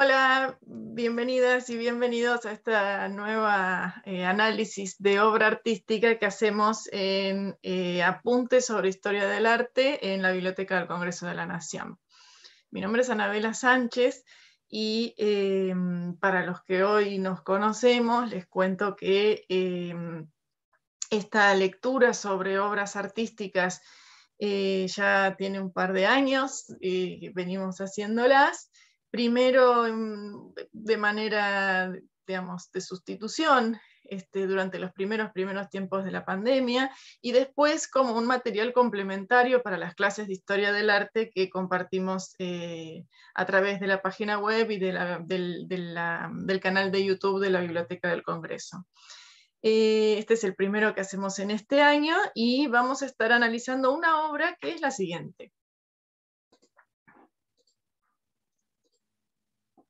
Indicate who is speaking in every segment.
Speaker 1: Hola, bienvenidas y bienvenidos a esta nueva eh, análisis de obra artística que hacemos en eh, Apuntes sobre Historia del Arte en la Biblioteca del Congreso de la Nación. Mi nombre es Anabela Sánchez y eh, para los que hoy nos conocemos les cuento que esta lectura sobre obras artísticas ya tiene un par de años, venimos haciéndolas primero de manera, digamos, de sustitución este, durante los primeros, primeros tiempos de la pandemia y después como un material complementario para las clases de historia del arte que compartimos eh, a través de la página web y del, canal de YouTube de la Biblioteca del Congreso. Eh, este es el primero que hacemos en este año y vamos a estar analizando una obra que es la siguiente.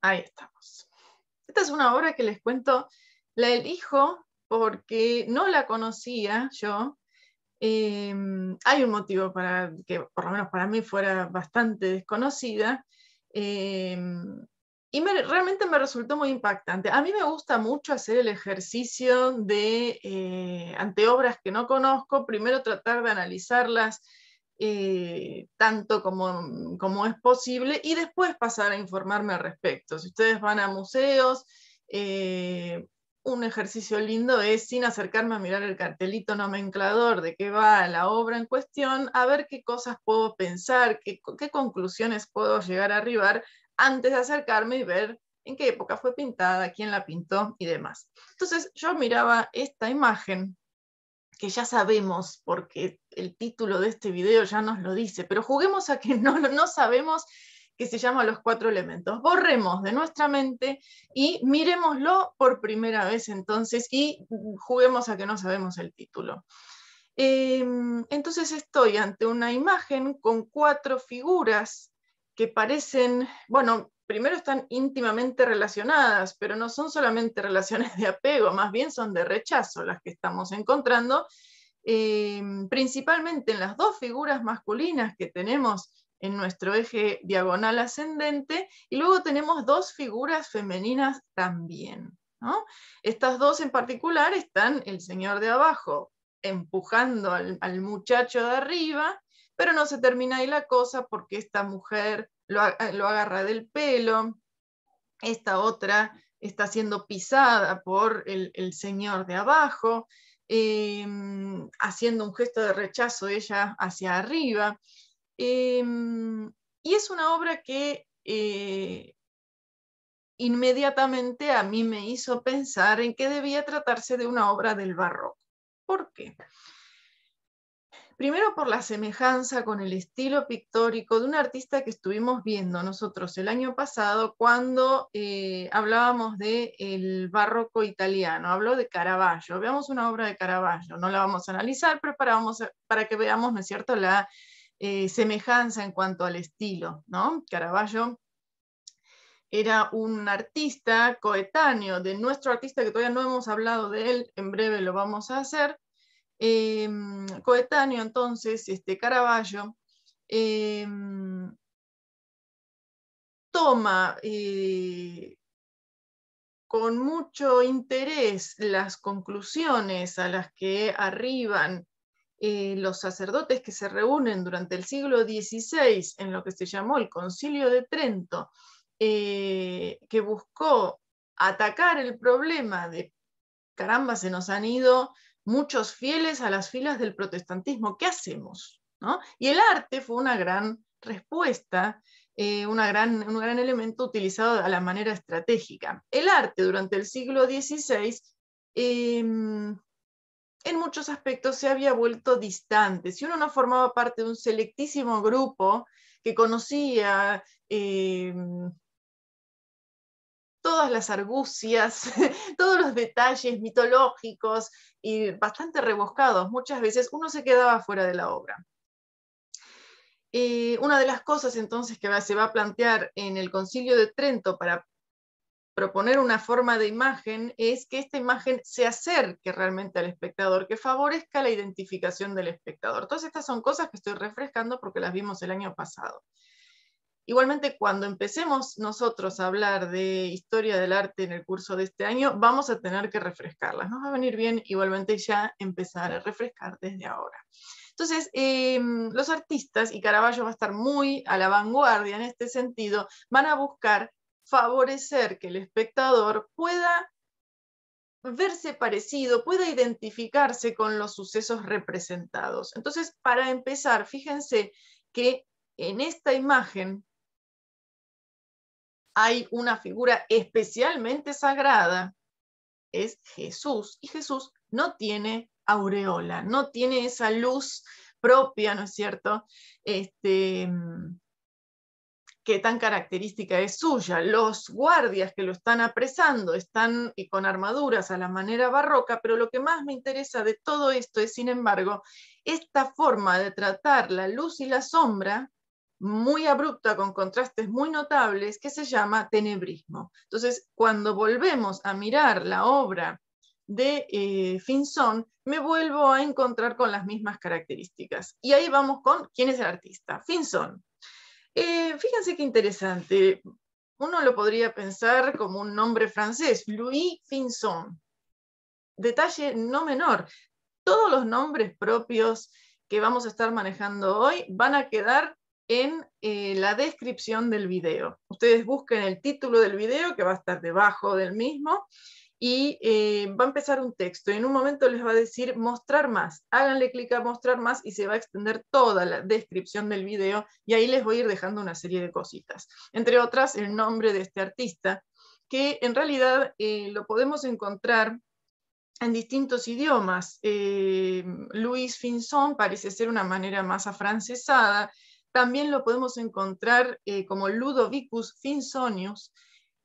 Speaker 1: Ahí estamos. Esta es una obra que les cuento, la elijo porque no la conocía yo. Em, hay un motivo para que, por lo menos para mí, fuera bastante desconocida. Em, y realmente me resultó muy impactante. A mí me gusta mucho hacer el ejercicio de, eh, ante obras que no conozco, primero tratar de analizarlas eh, tanto como, como, es posible y después pasar a informarme al respecto. Si ustedes van a museos, eh, un ejercicio lindo es, sin acercarme a mirar el cartelito nomenclador de qué va la obra en cuestión, a ver qué cosas puedo pensar, qué, qué conclusiones puedo llegar a arribar antes de acercarme y ver en qué época fue pintada, quién la pintó y demás. Entonces yo miraba esta imagen que ya sabemos, porque el título de este video ya nos lo dice, pero juguemos a que no, no sabemos que se llama Los Cuatro Elementos. Borremos de nuestra mente y miremoslo por primera vez entonces y juguemos a que no sabemos el título. Eh, entonces estoy ante una imagen con cuatro figuras que parecen, bueno, primero están íntimamente relacionadas, pero no son solamente relaciones de apego, más bien son de rechazo las que estamos encontrando, eh, principalmente en las dos figuras masculinas que tenemos en nuestro eje diagonal ascendente, y luego tenemos dos figuras femeninas también. Estas dos en particular están el señor de abajo empujando al muchacho de arriba, pero no se termina ahí la cosa porque esta mujer lo, agarra del pelo, esta otra está siendo pisada por el, señor de abajo, em, haciendo un gesto de rechazo ella hacia arriba. Em, y es una obra que eh, inmediatamente a mí me hizo pensar en que debía tratarse de una obra del barroco. ¿Por qué? Primero por la semejanza con el estilo pictórico de un artista que estuvimos viendo nosotros el año pasado cuando eh, hablábamos del el barroco italiano, habló de Caravaggio. Veamos una obra de Caravaggio, no la vamos a analizar, pero para, que veamos, ¿no es cierto?, la eh, semejanza en cuanto al estilo, ¿no? Caravaggio era un artista coetáneo de nuestro artista que todavía no hemos hablado de él, en breve lo vamos a hacer, Em, coetáneo entonces, este Caravaggio, em, toma eh, con mucho interés las conclusiones a las que arriban eh, los sacerdotes que se reúnen durante el siglo XVI en lo que se llamó el Concilio de Trento, eh, que buscó atacar el problema de, caramba, se nos han ido muchos fieles a las filas del protestantismo. ¿Qué hacemos? Y el arte fue una gran respuesta, eh, una gran, un gran elemento utilizado a la manera estratégica. El arte durante el siglo XVI em, en muchos aspectos se había vuelto distante. Si uno no formaba parte de un selectísimo grupo que conocía em, todas las argucias, todos los detalles mitológicos y bastante rebuscados. Muchas veces uno se quedaba fuera de la obra. una de las cosas entonces que se va a plantear en el Concilio de Trento para proponer una forma de imagen es que esta imagen se acerque realmente al espectador, que favorezca la identificación del espectador. Todas estas son cosas que estoy refrescando porque las vimos el año pasado. Igualmente, cuando empecemos nosotros a hablar de historia del arte en el curso de este año, vamos a tener que refrescarlas. Nos va a venir bien igualmente ya empezar a refrescar desde ahora. Entonces, em, los artistas, y Caravaggio va a estar muy a la vanguardia en este sentido, van a buscar favorecer que el espectador pueda verse parecido, pueda identificarse con los sucesos representados. Entonces, para empezar, fíjense que en esta imagen hay una figura especialmente sagrada, es Jesús. Y Jesús no tiene aureola, no tiene esa luz propia, ¿no es cierto? Este, que tan característica es suya. Los guardias que lo están apresando están con armaduras a la manera barroca, pero lo que más me interesa de todo esto es, sin embargo, esta forma de tratar la luz y la sombra muy abrupta, con contrastes muy notables, que se llama tenebrismo. Entonces, cuando volvemos a mirar la obra de eh, Finson, me vuelvo a encontrar con las mismas características. Y ahí vamos con quién es el artista. Finson. Eh, fíjense qué interesante. Uno lo podría pensar como un nombre francés, Louis Finson. Detalle no menor. Todos los nombres propios que vamos a estar manejando hoy van a quedar en eh, la descripción del video. Ustedes busquen el título del video que va a estar debajo del mismo y eh, va a empezar un texto en un momento les va a decir mostrar más. Háganle clic a mostrar más y se va a extender toda la descripción del video y ahí les voy a ir dejando una serie de cositas. Entre otras, el nombre de este artista, que en realidad eh, lo podemos encontrar en distintos idiomas. Luis Finson parece ser una manera más afrancesada, también lo podemos encontrar eh, como Ludovicus Finsonius.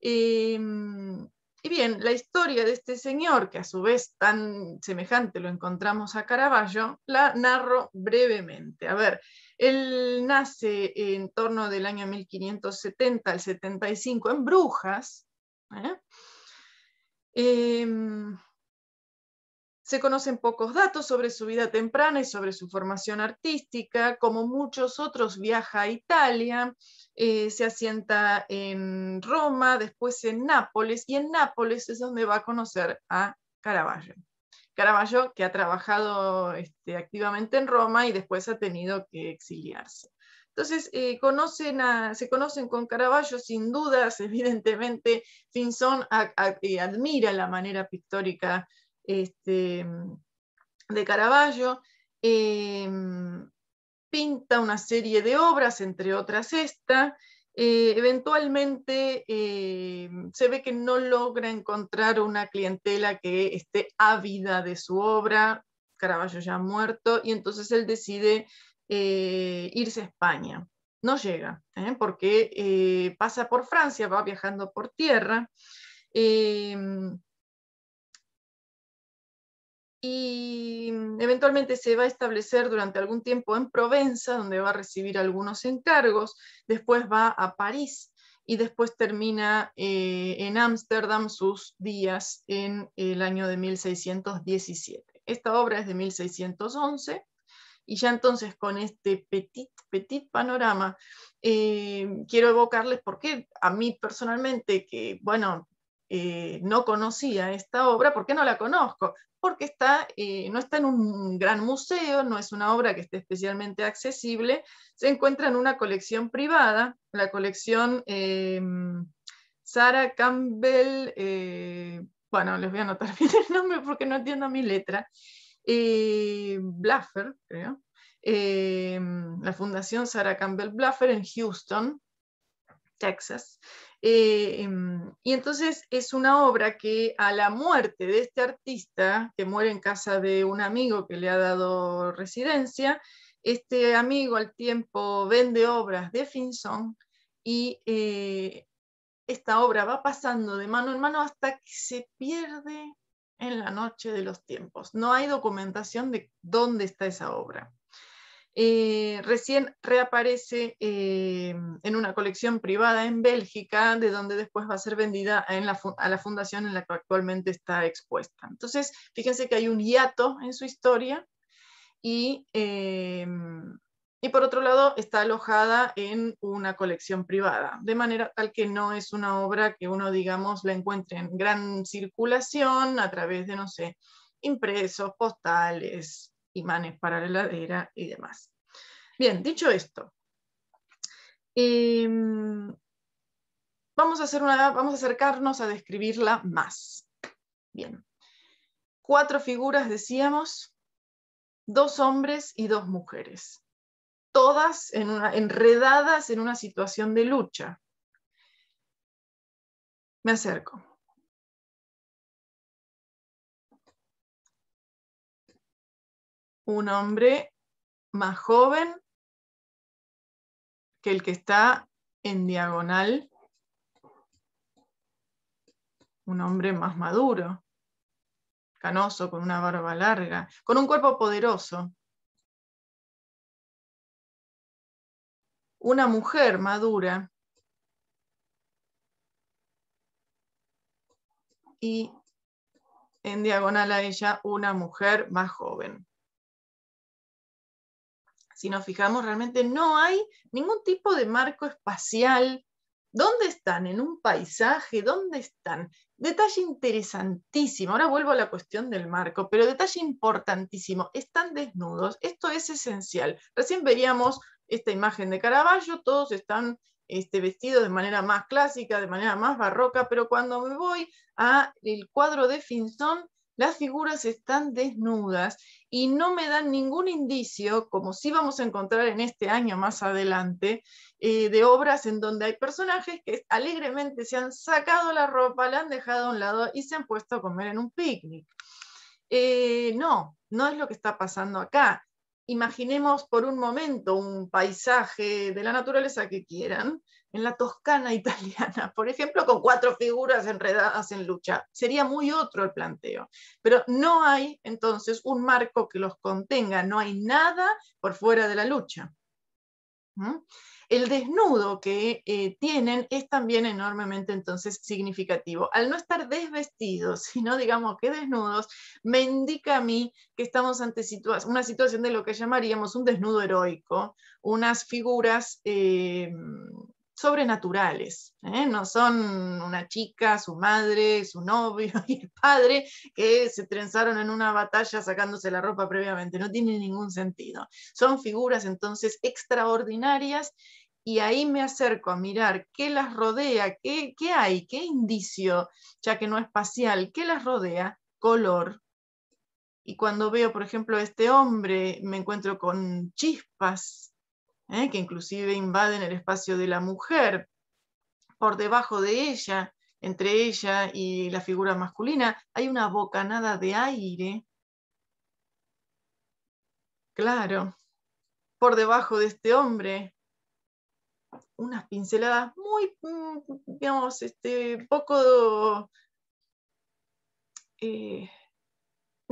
Speaker 1: Em, y bien, la historia de este señor, que a su vez tan semejante lo encontramos a Caravaggio, la narro brevemente. A ver, él nace en torno del año 1570 al 75 en Brujas. ¿eh? Em, se conocen pocos datos sobre su vida temprana y sobre su formación artística. Como muchos otros, viaja a Italia, eh, se asienta en Roma, después en Nápoles, y en Nápoles es donde va a conocer a Caravaggio. Caravaggio que ha trabajado este, activamente en Roma y después ha tenido que exiliarse. Entonces, eh, se conocen con Caravaggio sin dudas, evidentemente, Finson eh, admira la manera pictórica este, mm, de Caravaggio, em, pinta una serie de obras, entre otras esta. Eh, eventualmente eh, se ve que no logra encontrar una clientela que esté ávida de su obra, Caravaggio ya muerto, y entonces él decide eh, irse a España. No llega, porque pasa por Francia, va viajando por tierra. Em, y mm, eventualmente se va a establecer durante algún tiempo en Provenza, donde va a recibir algunos encargos, después va a París y después termina eh, en Ámsterdam sus días en el año de 1617. Esta obra es de 1611 y ya entonces con este petit, petit panorama, eh, quiero evocarles por qué a mí personalmente, que bueno, eh, no conocía esta obra, ¿por qué no la conozco? Porque está, eh, no está en un gran museo, no es una obra que esté especialmente accesible, se encuentra en una colección privada, la colección em, Sara Campbell, eh, bueno, les voy a anotar bien el nombre porque no entiendo mi letra, Blaffer, creo, em, la Fundación Sara Campbell Blaffer en Houston, Texas. Eh, em, y entonces es una obra que a la muerte de este artista, que muere en casa de un amigo que le ha dado residencia, este amigo al tiempo vende obras de Finson y eh, esta obra va pasando de mano en mano hasta que se pierde en la noche de los tiempos. No hay documentación de dónde está esa obra. Eh, recién reaparece eh, en una colección privada en Bélgica, de donde después va a ser vendida a la fundación en la que actualmente está expuesta. Entonces, fíjense que hay un hiato en su historia y, eh, y por otro lado está alojada en una colección privada, de manera tal que no es una obra que uno, digamos, la encuentre en gran circulación a través de, no sé, impresos, postales, imanes para la heladera y demás. Bien, dicho esto, em, vamos, a hacer una, vamos a acercarnos a describirla más. Bien, cuatro figuras decíamos, dos hombres
Speaker 2: y dos mujeres, todas enredadas en una situación de lucha. Me acerco. un hombre más joven que el que está en
Speaker 1: diagonal, un hombre más maduro,
Speaker 2: canoso, con una barba larga, con un cuerpo poderoso. Una mujer madura. Y
Speaker 1: en diagonal a ella, una mujer más joven si nos fijamos, realmente no hay ningún tipo de marco espacial. ¿Dónde están? ¿En un paisaje? ¿Dónde están? Detalle interesantísimo. Ahora vuelvo a la cuestión del marco, pero detalle importantísimo. Están desnudos. Esto es esencial. Recién veríamos esta imagen de Caravaggio, todos están este, vestidos de manera más clásica, de manera más barroca, pero cuando me voy al cuadro de Finzón las figuras están desnudas y no me dan ningún indicio, como sí vamos a encontrar en este año más adelante, eh, de obras en donde hay personajes que alegremente se han sacado la ropa, la han dejado a un lado y se han puesto a comer en un picnic. Eh, no, no es lo que está pasando acá imaginemos por un momento un paisaje de la naturaleza que quieran, en la Toscana italiana, por ejemplo, con cuatro figuras enredadas en lucha. Sería muy otro el planteo. Pero no hay entonces un marco que los contenga, no hay nada por fuera de la lucha. ¿Mm? el desnudo que eh, tienen es también enormemente entonces significativo. Al no estar desvestidos, sino digamos que desnudos, me indica a mí que estamos ante una situación de lo que llamaríamos un desnudo heroico, unas figuras... Eh, sobrenaturales, ¿eh? no son una chica, su madre, su novio y el padre que se trenzaron en una batalla sacándose la ropa previamente, no tiene ningún sentido. Son figuras entonces extraordinarias y ahí me acerco a mirar qué las rodea, qué, qué hay, qué indicio, ya que no es espacial, qué las rodea, color, y cuando veo, por ejemplo, a este hombre, me encuentro con chispas ¿eh? que inclusive invaden el espacio de la mujer, por debajo de ella, entre ella y la figura masculina, hay una bocanada de aire. Claro, por debajo de este hombre, unas pinceladas muy, mm, digamos, este, poco eh,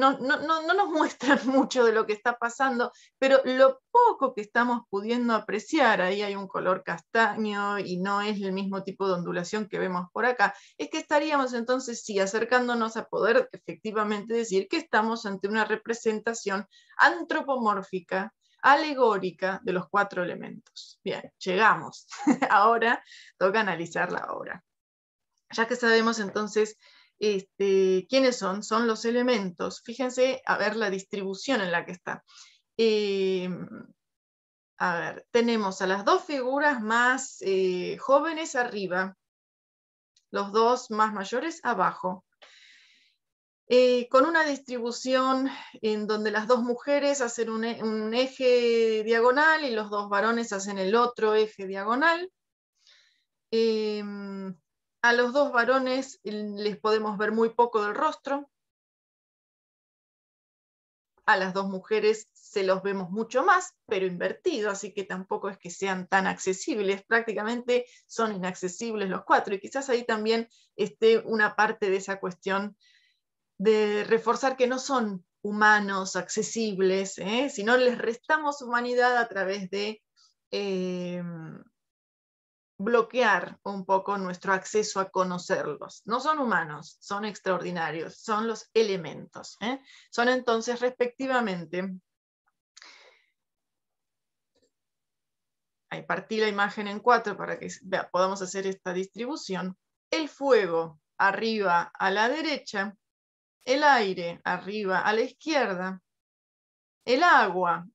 Speaker 1: no, nos muestran mucho de lo que está pasando, pero lo poco que estamos pudiendo apreciar, ahí hay un color castaño y no es el mismo tipo de ondulación que vemos por acá, es que estaríamos entonces sí acercándonos a poder efectivamente decir que estamos ante una representación antropomórfica alegórica de los cuatro elementos. Bien, llegamos. Ahora toca analizar la obra. Ya que sabemos entonces este, ¿Quiénes son? Son los elementos. Fíjense a ver la distribución en la que está. Eh, a ver, tenemos a las dos figuras más eh, jóvenes arriba, los dos más mayores abajo, eh, con una distribución en donde las dos mujeres hacen e, un, eje diagonal y los dos varones hacen el otro eje diagonal. A los dos varones les podemos ver muy poco del rostro. A las dos mujeres se los vemos mucho más, pero invertido, así que tampoco es que sean tan accesibles. Prácticamente son inaccesibles los cuatro. Y quizás ahí también esté una parte de esa cuestión de reforzar que no son humanos, accesibles, ¿eh? sino les restamos humanidad a través de eh, bloquear un poco nuestro acceso a conocerlos. No son humanos, son extraordinarios, son los elementos. ¿eh? Son entonces respectivamente... Ahí partí la imagen en cuatro para que podamos hacer esta distribución. El fuego arriba a la derecha, el aire arriba a la izquierda, el agua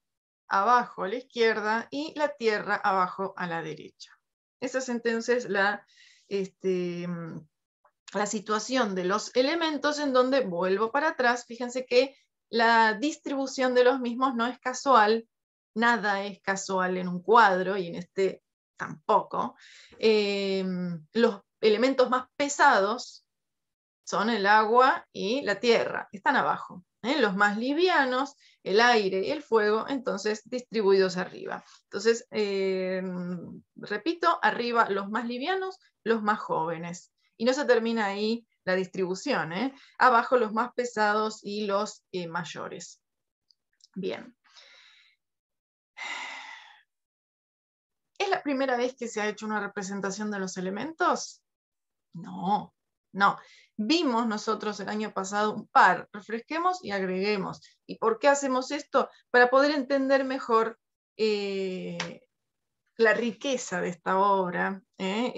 Speaker 1: abajo a la izquierda y la tierra abajo a la derecha. Esa es entonces este, mm, la, situación de los elementos en donde vuelvo para atrás. Fíjense que la distribución de los mismos no es casual, nada es casual en un cuadro y en este tampoco. Eh, los elementos más pesados son el agua y la tierra, están abajo los más livianos, el aire y el fuego, entonces distribuidos arriba. Entonces, eh, repito, arriba los más livianos, los más jóvenes. Y no se termina ahí la distribución, ¿eh? abajo los más pesados y los eh, mayores. Bien. ¿Es la primera vez que se ha hecho una representación de los elementos? No, no. Vimos nosotros el año pasado un par, refresquemos y agreguemos. ¿Y por qué hacemos esto? Para poder entender mejor eh, la riqueza de esta obra. ¿eh?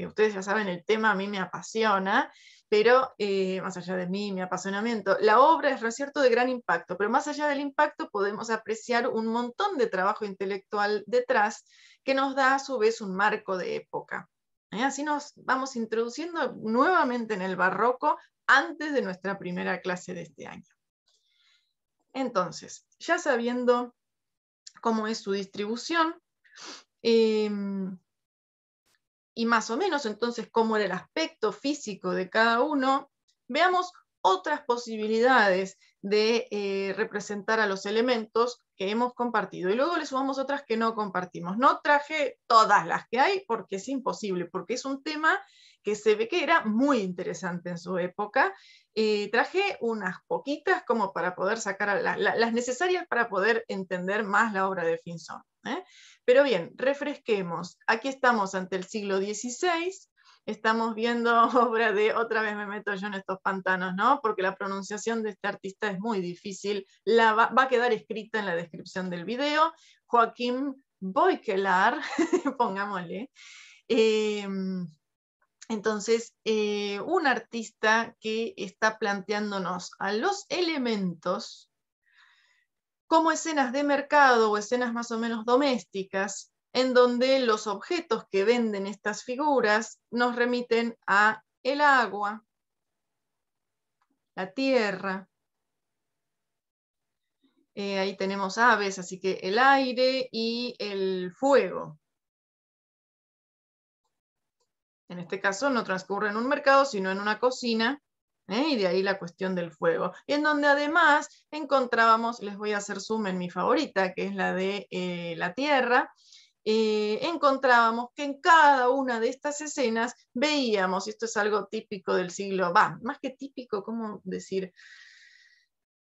Speaker 1: Eh, ustedes ya saben, el tema a mí me apasiona, pero más allá de mí, mi apasionamiento, la obra es, cierto, de gran impacto, pero más allá del impacto podemos apreciar un montón de trabajo intelectual detrás que nos da a su vez un marco de época. Así nos vamos introduciendo nuevamente en el barroco antes de nuestra primera clase de este año. Entonces, ya sabiendo cómo es su distribución em, y más o menos entonces cómo era el aspecto físico de cada uno, veamos otras posibilidades de eh, representar a los elementos que hemos compartido. Y luego le sumamos otras que no compartimos. No traje todas las que hay porque es imposible, porque es un tema que se ve que era muy interesante en su época. Eh, traje unas poquitas como para poder sacar las necesarias para poder entender más la obra de Finson. ¿eh? Pero bien, refresquemos. Aquí estamos ante el siglo XVI estamos viendo obra de, otra vez me meto yo en estos pantanos, ¿no? Porque la pronunciación de este artista es muy difícil, la va, a quedar escrita en la descripción del video, Joaquín Boikelar, pongámosle. Em, entonces, eh, un artista que está planteándonos a los elementos como escenas de mercado o escenas más o menos domésticas en donde los objetos que venden estas figuras nos remiten a el agua, la tierra. Eh, ahí tenemos aves, así que el aire y el fuego. En este caso no transcurre en un mercado, sino en una cocina, ¿eh? y de ahí la cuestión del fuego. Y en donde además encontrábamos, les voy a hacer zoom en mi favorita, que es la de eh, la tierra, eh, encontrábamos que en cada una de estas escenas veíamos, esto es algo típico del siglo, va, más que típico, ¿cómo decir?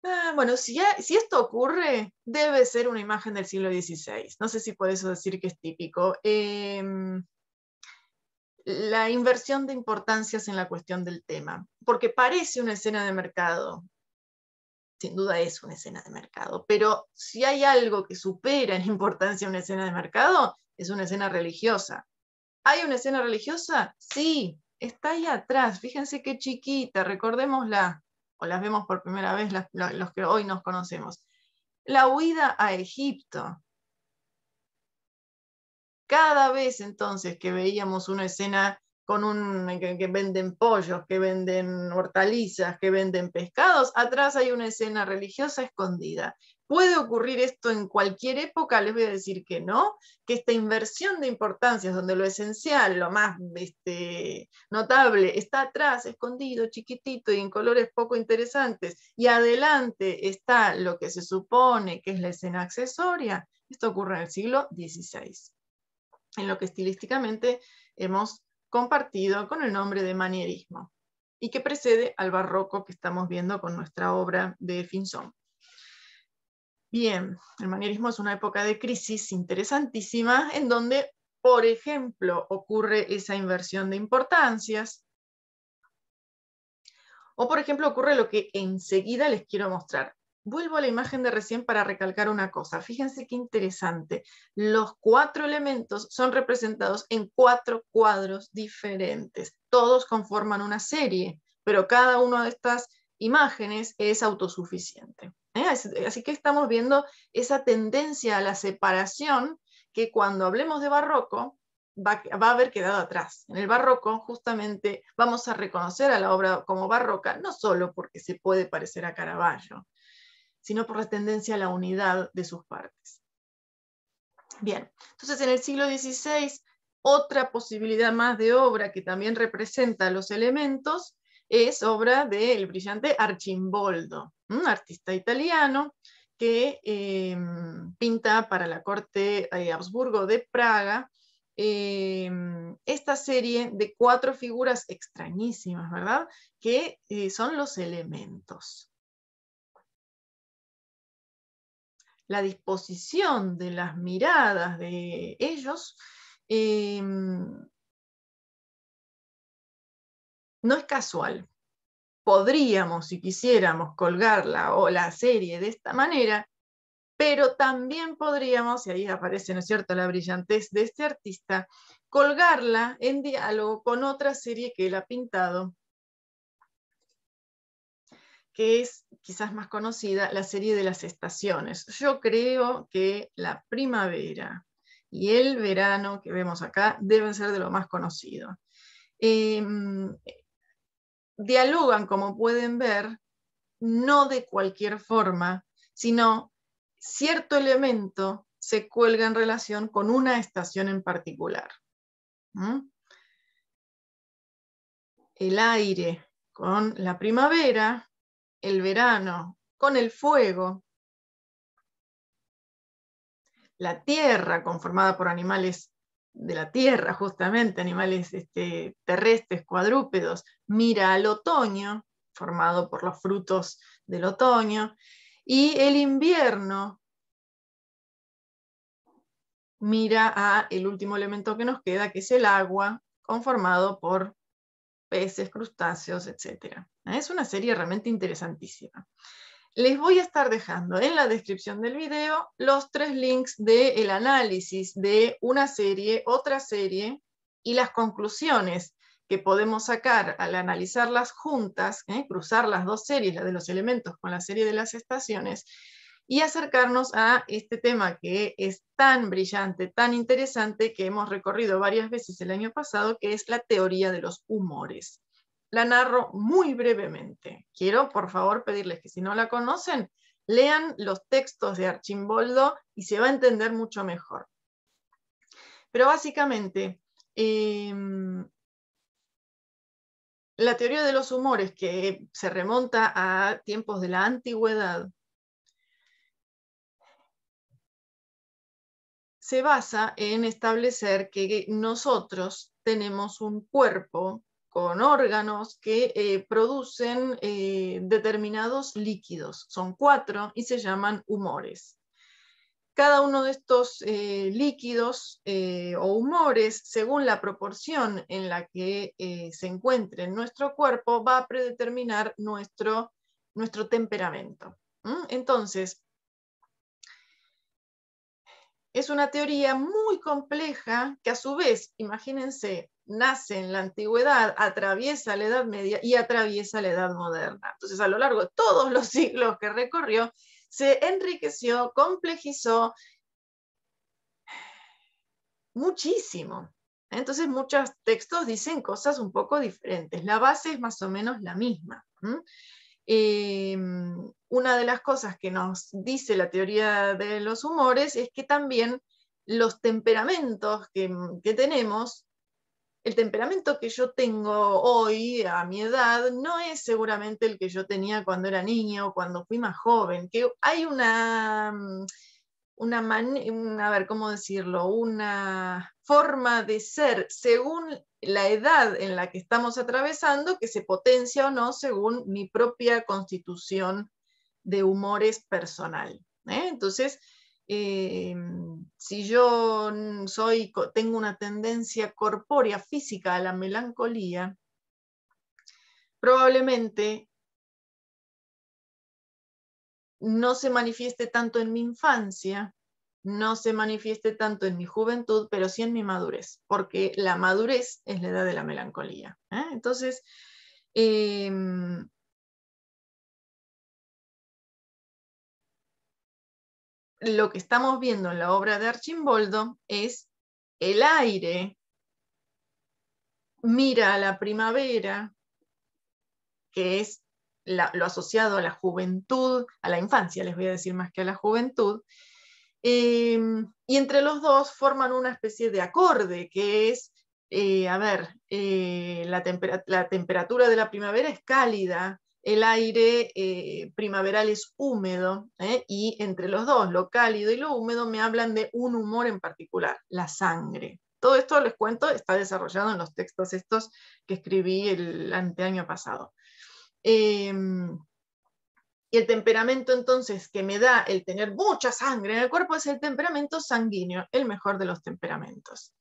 Speaker 1: Ah, bueno, si, esto ocurre, debe ser una imagen del siglo XVI. No sé si por eso decir que es típico. Em, la inversión de importancias en la cuestión del tema, porque parece una escena de mercado, sin duda es una escena de mercado, pero si hay algo que supera en importancia una escena de mercado, es una escena religiosa. ¿Hay una escena religiosa? Sí, está ahí atrás, fíjense qué chiquita, recordémosla, o las vemos por primera vez los que hoy nos conocemos. La huida a Egipto. Cada vez entonces que veíamos una escena un, que, venden pollos, que venden hortalizas, que venden pescados, atrás hay una escena religiosa escondida. ¿Puede ocurrir esto en cualquier época? Les voy a decir que no, que esta inversión de importancia, donde lo esencial, lo más este, notable, está atrás, escondido, chiquitito y en colores poco interesantes, y adelante está lo que se supone que es la escena accesoria, esto ocurre en el siglo XVI, en lo que estilísticamente hemos compartido con el nombre de manierismo y que precede al barroco que estamos viendo con nuestra obra de Finson. Bien, el manierismo es una época de crisis interesantísima en donde, por ejemplo, ocurre esa inversión de importancias, o por ejemplo ocurre lo que enseguida les quiero mostrar. Vuelvo a la imagen de recién para recalcar una cosa. Fíjense qué interesante. Los cuatro elementos son representados en cuatro cuadros diferentes. Todos conforman una serie, pero cada una de estas imágenes es autosuficiente. ¿eh? Así que estamos viendo esa tendencia a la separación que cuando hablemos de barroco va, va a haber quedado atrás. En el barroco justamente vamos a reconocer a la obra como barroca, no solo porque se puede parecer a Caravaggio, sino por la tendencia a la unidad de sus partes. Bien, entonces en el siglo XVI, otra posibilidad más de obra que también representa los elementos es obra del brillante Archimboldo, un artista italiano que em, pinta para la corte de Habsburgo de Praga em, esta serie de cuatro figuras extrañísimas, ¿verdad? Que eh, son los elementos. la
Speaker 2: disposición de las miradas de ellos em, no es casual. Podríamos, si quisiéramos, colgarla o la serie de esta manera, pero también
Speaker 1: podríamos, y ahí aparece, ¿no es cierto?, la brillantez de este artista, colgarla en diálogo con otra serie que él ha pintado, que es quizás más conocida, la serie de las estaciones. Yo creo que la primavera y el verano que vemos acá deben ser de lo más conocido. Em, dialogan, como pueden ver, no de cualquier forma, sino cierto elemento se cuelga en relación con una estación en particular.
Speaker 2: El aire con la primavera, el verano, con el fuego.
Speaker 1: La tierra, conformada por animales de la tierra, justamente, animales este, terrestres, cuadrúpedos, mira al otoño, formado por los frutos del otoño, y el invierno mira a el último elemento que nos queda, que es el agua, conformado por peces, crustáceos, etc. Ah, es una serie realmente interesantísima. Les voy a estar dejando en la descripción del video los tres links del análisis de una serie, otra serie y las conclusiones que podemos sacar al analizarlas juntas, ¿eh? cruzar las dos series, la de los elementos con la serie de las estaciones, y acercarnos a este tema que es tan brillante, tan interesante, que hemos recorrido varias veces el año pasado, que es la teoría de los humores la narro muy brevemente. Quiero, por favor, pedirles que si no la conocen, lean los textos de Archimboldo y se va a entender mucho mejor. Pero básicamente, em, la teoría de los humores, que se remonta a tiempos de la antigüedad, se basa en establecer que nosotros tenemos un cuerpo con órganos que eh, producen eh, determinados líquidos. Son cuatro y se llaman humores. Cada uno de estos eh, líquidos o humores, según la proporción en la que se encuentre en nuestro cuerpo, va a predeterminar nuestro, nuestro temperamento. Entonces, es una teoría muy compleja que a su vez, imagínense, nace en la antigüedad, atraviesa la Edad Media y atraviesa la Edad Moderna. Entonces, a lo largo de todos los siglos que recorrió, se enriqueció, complejizó muchísimo. Entonces, muchos textos dicen cosas un poco diferentes. La base es más o menos la misma. Em, una de las cosas que nos dice la teoría de los humores es que también los temperamentos que tenemos el temperamento que yo tengo hoy, a mi edad, no es seguramente el que yo tenía cuando era niño o cuando fui más joven, que hay una, mm, ver, ¿cómo decirlo? Una forma de ser según la edad en la que estamos atravesando que se potencia o no según mi propia constitución de humores personal. ¿eh? Entonces, eh, si yo soy, tengo una tendencia corpórea, física a la melancolía, probablemente no se manifieste tanto en mi infancia, no se manifieste tanto en mi juventud, pero sí en mi madurez, porque la madurez
Speaker 2: es la edad de la melancolía. ¿eh? Entonces, em, lo que estamos viendo en la obra de Archimboldo es el aire
Speaker 1: mira a la primavera, que es lo asociado a la juventud, a la infancia, les voy a decir más que a la juventud, em, y entre los dos forman una especie de acorde que es, eh, a ver, eh, la temperatura de la primavera es cálida, el aire eh, primaveral es húmedo ¿eh? y entre los dos, lo cálido y lo húmedo, me hablan de un humor en particular, la sangre. Todo esto, les cuento, está desarrollado en los textos estos que escribí el anteaño pasado. Em, y el temperamento entonces que me da el tener mucha sangre en el cuerpo es el temperamento sanguíneo, el mejor de los temperamentos.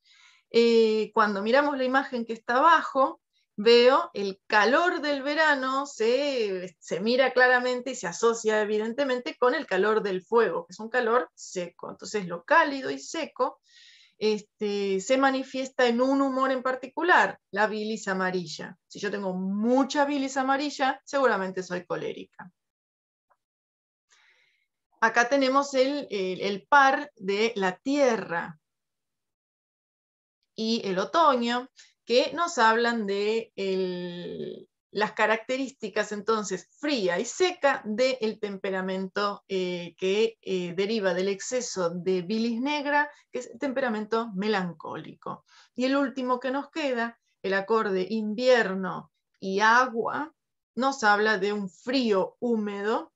Speaker 1: Eh, cuando miramos la imagen que está abajo, veo el calor del verano, se, mira claramente y se asocia evidentemente con el calor del fuego, que es un calor seco. Entonces lo cálido y seco este, se manifiesta en un humor en particular, la bilis amarilla. Si yo tengo mucha bilis amarilla, seguramente soy colérica. Acá tenemos el par de la tierra y el otoño que nos hablan de las características entonces fría y seca del temperamento eh, que eh, deriva del exceso de bilis negra, que es el temperamento melancólico. Y el último que nos queda, el acorde invierno y agua, nos habla de un frío húmedo,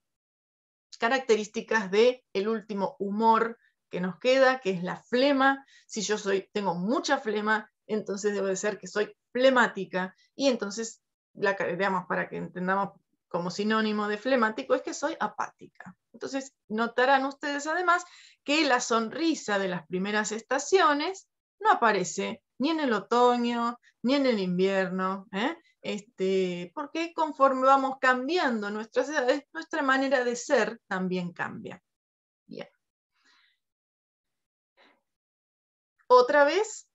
Speaker 1: características del el último humor que nos queda, que es la flema. Si yo soy, tengo mucha flema, entonces debe ser que soy flemática y entonces, la, veamos para que entendamos como sinónimo de flemático es que soy apática. Entonces, notarán ustedes además que la sonrisa de las primeras estaciones no aparece ni en el otoño, ni en el invierno, ¿eh? este, porque conforme vamos cambiando
Speaker 2: nuestras edades, nuestra manera de ser también cambia. Otra vez,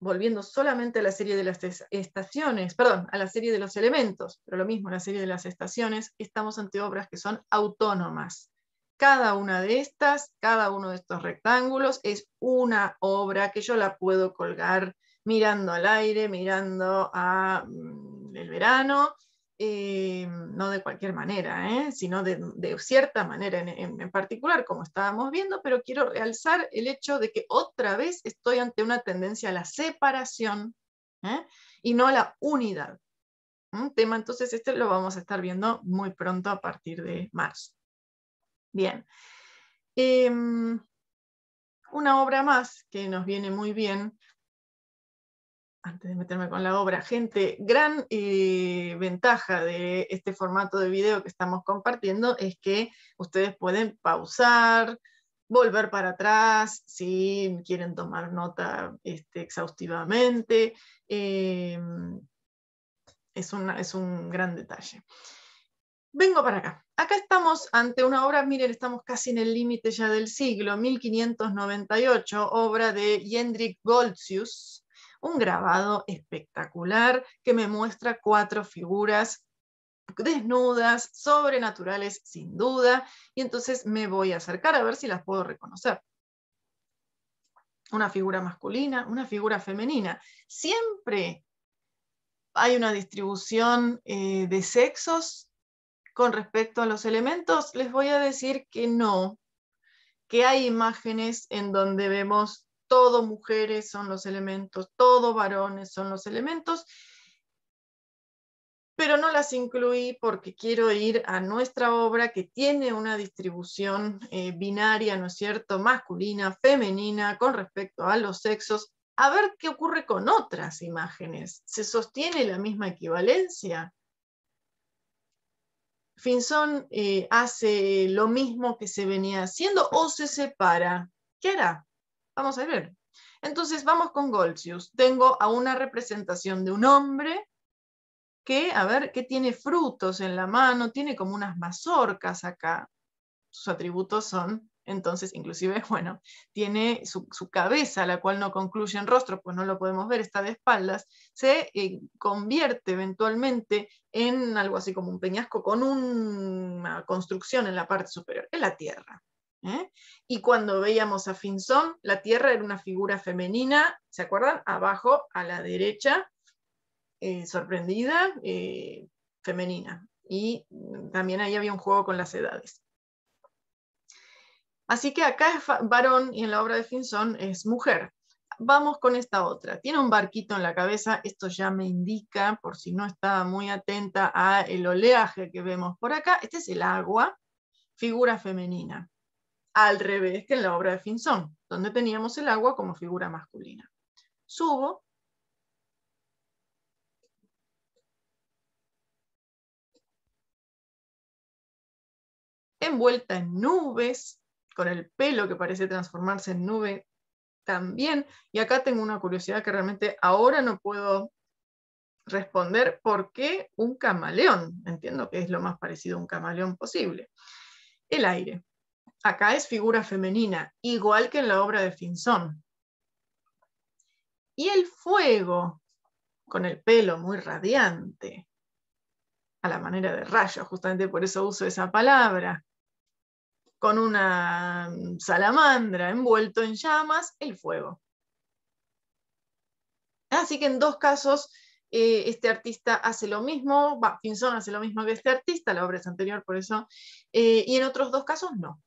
Speaker 1: volviendo solamente a la serie de las estaciones, perdón, a la serie de los elementos, pero lo mismo, la serie de las estaciones, estamos ante obras que son autónomas. Cada una de estas, cada uno de estos rectángulos es una obra que yo la puedo colgar mirando al aire, mirando a mm, verano, eh, no de cualquier manera, ¿eh? sino de, cierta manera en, particular, como estábamos viendo, pero quiero realzar el hecho de que otra vez estoy ante una tendencia a la separación ¿eh? y no a la unidad. Un tema, entonces, este lo vamos a estar viendo muy pronto a partir de marzo. Bien. Em, una obra más que nos viene muy bien antes de meterme con la obra, gente, gran eh, ventaja de este formato de video que estamos compartiendo es que ustedes pueden pausar, volver para atrás si quieren tomar nota este, exhaustivamente. Eh, es, es un gran detalle. Vengo para acá. Acá estamos ante una obra, miren, estamos casi en el límite ya del siglo, 1598, obra de Jendrik Goltzius, un grabado espectacular que me muestra cuatro figuras desnudas, sobrenaturales sin duda, y entonces me voy a acercar a ver si las puedo reconocer. Una figura masculina, una figura femenina. Siempre hay una distribución eh, de sexos con respecto a los elementos, les voy a decir que no, que hay imágenes en donde vemos todo mujeres son los elementos, todo varones son los elementos, pero no las incluí porque quiero ir a nuestra obra que tiene una distribución eh, binaria, ¿no es cierto?, masculina, femenina, con respecto a los sexos, a ver qué ocurre con otras imágenes. ¿Se sostiene la misma equivalencia? Finson eh, hace lo mismo que se venía haciendo o se separa. ¿Qué hará? Vamos a ver. Entonces, vamos con Golcius. Tengo a una representación de un hombre que, a ver, que tiene frutos en la mano, tiene como unas mazorcas acá. Sus atributos son, entonces, inclusive, bueno, tiene su, cabeza, la cual no concluye en rostro, pues no lo podemos ver, está de espaldas. Se eh, convierte eventualmente en algo así como un peñasco con una construcción en la parte superior, en la tierra. ¿eh? Y cuando veíamos a Finzón la Tierra era una figura femenina, ¿se acuerdan? Abajo, a la derecha, eh, sorprendida, eh, femenina. Y también ahí había un juego con las edades. Así que acá es varón y en la obra de Finzón es mujer. Vamos con esta otra. Tiene un barquito en la cabeza, esto ya me indica, por si no estaba muy atenta a el oleaje que vemos por acá, este es el agua, figura femenina al revés que en la obra de Finzón, donde teníamos el agua como figura masculina. Subo.
Speaker 2: Envuelta en nubes,
Speaker 1: con el pelo que parece transformarse en nube también. Y acá tengo una curiosidad que realmente ahora no puedo responder por qué un camaleón. Entiendo que es lo más parecido a un camaleón posible. El aire acá es figura femenina, igual que en la obra de Finzón. Y el fuego, con el pelo muy radiante, a la manera de rayo, justamente por eso uso esa palabra, con una mm, salamandra envuelto en llamas, el fuego. Así que en dos casos eh, este artista hace lo mismo, Finzón hace lo mismo que este artista, la obra es anterior por eso, eh, y en otros dos casos no.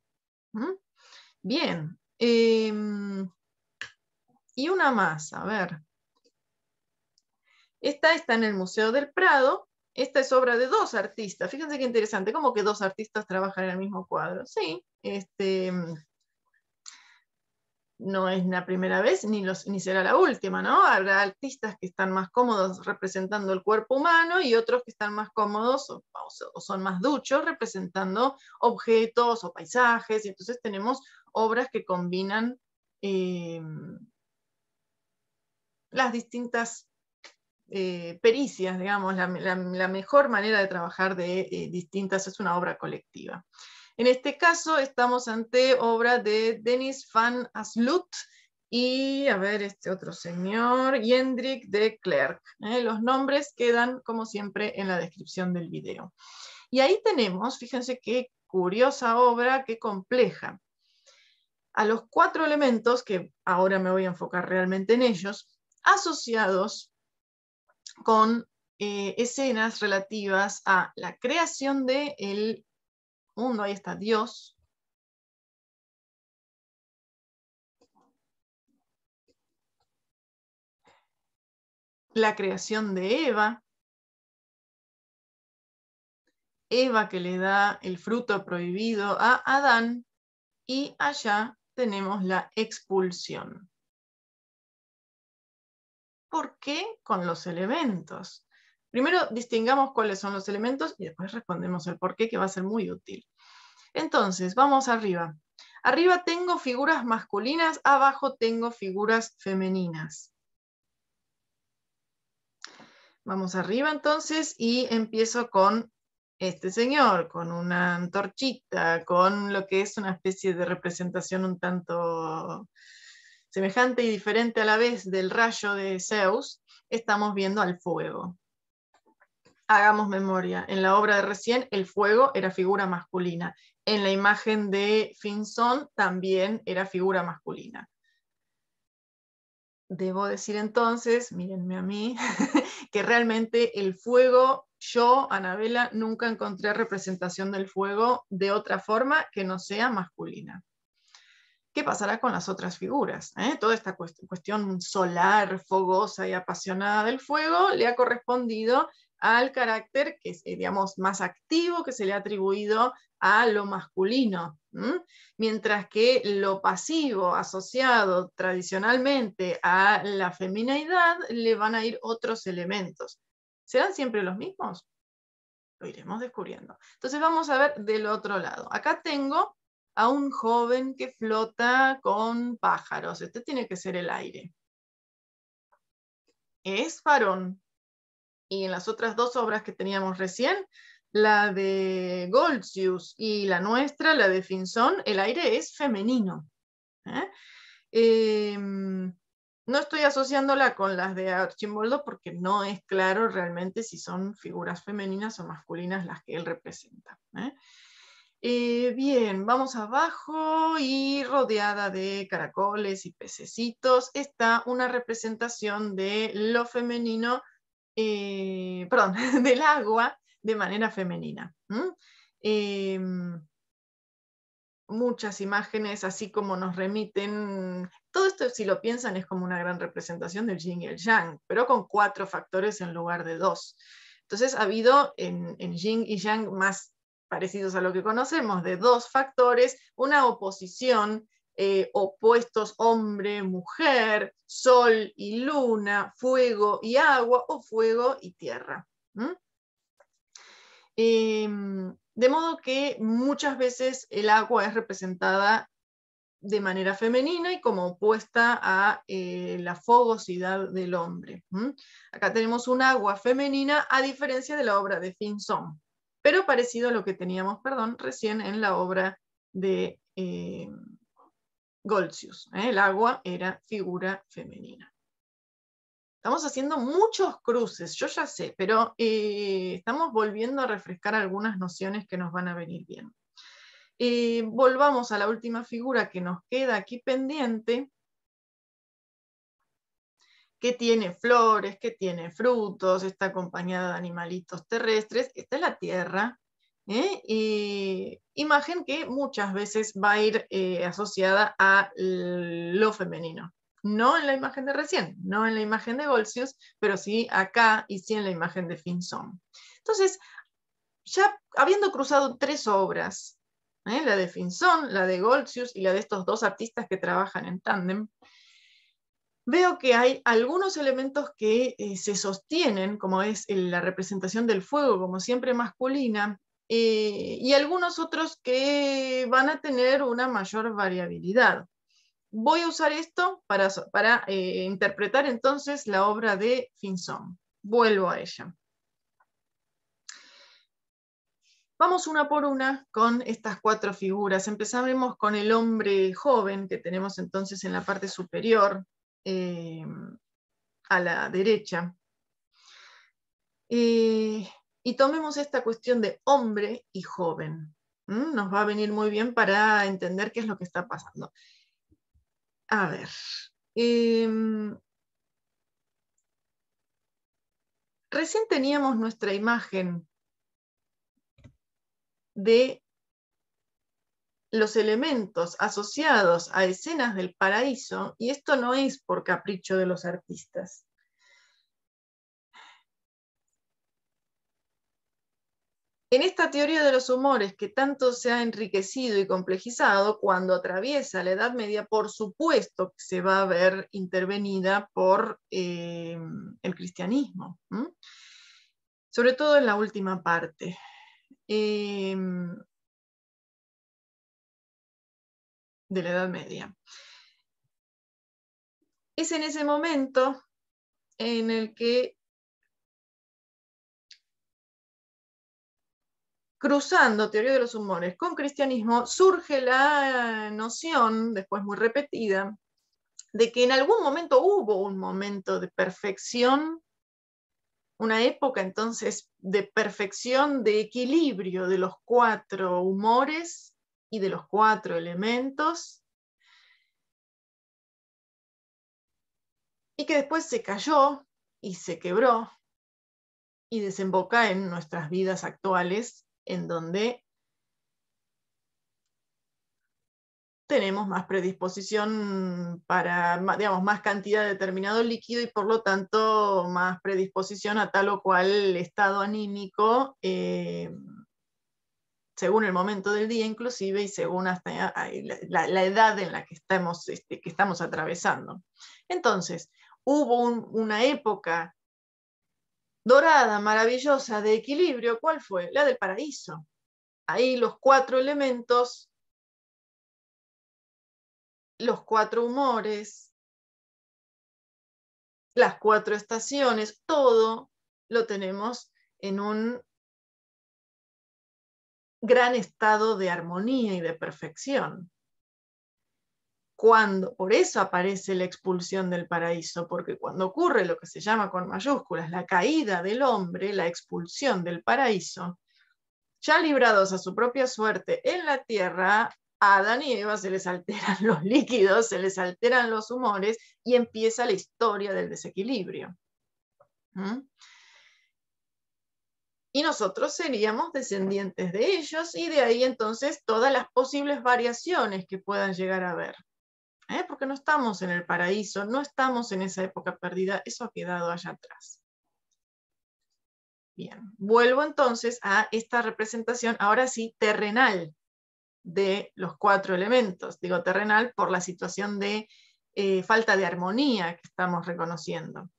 Speaker 1: Bien. Em, y una más, a ver. Esta está en el Museo del Prado. Esta es obra de dos artistas. Fíjense qué interesante, como que dos artistas trabajan en el mismo cuadro. Sí, este, no es la primera vez ni, los, ni será la última, ¿no? Habrá artistas que están más cómodos representando el cuerpo humano y otros que están más cómodos o, son más duchos representando objetos o paisajes. Y entonces tenemos obras que combinan em, las distintas eh, pericias, digamos, la, mejor manera de trabajar de eh, distintas es una obra colectiva. En este caso estamos ante obra de Denis van Aslut y, a ver, este otro señor, Jendrik de Klerk. ¿eh? Los nombres quedan, como siempre, en la descripción del video. Y ahí tenemos, fíjense qué curiosa obra, qué compleja. A los cuatro elementos, que ahora me voy a enfocar realmente en ellos, asociados con eh, escenas relativas a
Speaker 2: la creación del uno, ahí está Dios. La creación de Eva. Eva que le da el fruto prohibido a Adán. Y
Speaker 1: allá tenemos la expulsión. ¿Por qué con los elementos? Primero distingamos cuáles son los elementos y después respondemos el por qué, que va a ser muy útil. Entonces, vamos arriba. Arriba tengo figuras masculinas, abajo tengo figuras femeninas. Vamos arriba entonces y empiezo con este señor, con una antorchita, con lo que es una especie de representación un tanto semejante y diferente a la vez del rayo de Zeus, estamos viendo al fuego hagamos memoria. En la obra de recién, el fuego era figura masculina. En la imagen de Finson también era figura masculina. Debo decir entonces, mírenme a mí, que realmente el fuego, yo, Anabela, nunca encontré representación del fuego de otra forma que no sea masculina. ¿Qué pasará con las otras figuras? Eh? Toda esta cuestión solar, fogosa y apasionada del fuego le ha correspondido al carácter que es, eh, digamos, más activo que se le ha atribuido a lo masculino, mientras que lo pasivo asociado tradicionalmente a la feminidad le van a ir otros elementos. ¿Serán siempre los mismos? Lo iremos descubriendo. Entonces vamos a ver del otro lado. Acá tengo a un joven que flota con pájaros. Este tiene que ser el aire. Es farón y en las otras dos obras que teníamos recién, la de Goldzius y la nuestra, la de Finzón, el aire es femenino. ¿eh? Em, no estoy asociándola con las de Archimboldo porque no es claro realmente si son figuras femeninas o masculinas las que él representa. ¿eh? Eh, bien, vamos abajo y rodeada de caracoles y pececitos está una representación de lo femenino eh, perdón, del agua de manera femenina. Em, muchas imágenes, así como nos remiten, todo esto si lo piensan es como una gran representación del yin y el yang, pero con cuatro factores en lugar de dos. Entonces ha habido en, en yin y yang más parecidos a lo que conocemos, de dos factores, una oposición eh, opuestos hombre, mujer, sol y luna, fuego y agua o fuego y tierra. Em, de modo que muchas veces el agua es representada de manera femenina y como opuesta a eh, la fogosidad del hombre. Acá tenemos un agua femenina a diferencia de la obra de Finson, pero parecido a lo que teníamos, perdón, recién en la obra de... Eh, Golzius, ¿eh? El agua era figura femenina. Estamos haciendo muchos cruces, yo ya sé, pero eh, estamos volviendo a refrescar algunas nociones que nos van a venir bien. volvamos a la última figura que nos queda aquí pendiente, que tiene flores, que tiene frutos, está acompañada de animalitos terrestres. Esta es la tierra, ¿eh? imagen que muchas veces va a ir eh, asociada a lo femenino. No en la imagen de recién, no en la imagen de Golsius, pero sí acá y sí en la imagen de Finson. Entonces, ya habiendo cruzado tres obras, ¿eh? la de Finson, la de Golsius y la de estos dos artistas que trabajan en tándem, veo que hay algunos elementos que eh, se sostienen, como es la representación del fuego, como siempre masculina, eh, y algunos otros que van a tener una mayor variabilidad. Voy a usar esto para, para eh, interpretar entonces la obra de Finson. Vuelvo a ella. Vamos una por una con estas cuatro figuras. Empezaremos con el hombre joven que tenemos entonces en la parte superior eh, a la derecha y tomemos esta cuestión de hombre y joven. Nos va a venir muy bien para entender qué es lo que está pasando. A ver. Em, recién teníamos nuestra imagen de los elementos asociados a escenas del paraíso, y esto no es por capricho de los artistas. En esta teoría de los humores que tanto se ha enriquecido y complejizado, cuando atraviesa la Edad Media, por supuesto que se va a ver intervenida por eh,
Speaker 2: el cristianismo, sobre todo en la última parte. Em, de la Edad Media. Es en ese momento en el que cruzando teoría de los humores con cristianismo, surge la
Speaker 1: noción, después muy repetida, de que en algún momento hubo un momento de perfección, una época entonces de perfección, de equilibrio de los cuatro humores y de los cuatro elementos,
Speaker 2: y que después se cayó y se quebró y desemboca en nuestras vidas actuales
Speaker 1: en donde tenemos más predisposición para, digamos, más cantidad de determinado líquido y por lo tanto más predisposición a tal o cual estado anímico, eh, según el momento del día inclusive y según hasta la, edad en la que estamos, este, que estamos atravesando. Entonces, hubo una época dorada, maravillosa, de equilibrio, ¿cuál fue? La del
Speaker 2: paraíso. Ahí los cuatro elementos, los cuatro humores, las cuatro estaciones, todo lo tenemos en un
Speaker 1: gran estado de armonía y de perfección cuando, por eso aparece la expulsión del paraíso, porque cuando ocurre lo que se llama con mayúsculas la caída del hombre, la expulsión del paraíso, ya librados a su propia suerte en la tierra, a Adán y Eva se les alteran los líquidos, se les alteran los humores y empieza la historia del desequilibrio. y nosotros seríamos descendientes de ellos y de ahí entonces todas las posibles variaciones que puedan llegar a haber. ¿eh? porque no estamos en el paraíso, no estamos en esa época perdida, eso ha quedado allá atrás. Bien, vuelvo entonces a esta representación, ahora sí, terrenal de los cuatro elementos. Digo terrenal por la situación de eh, falta de armonía que estamos reconociendo.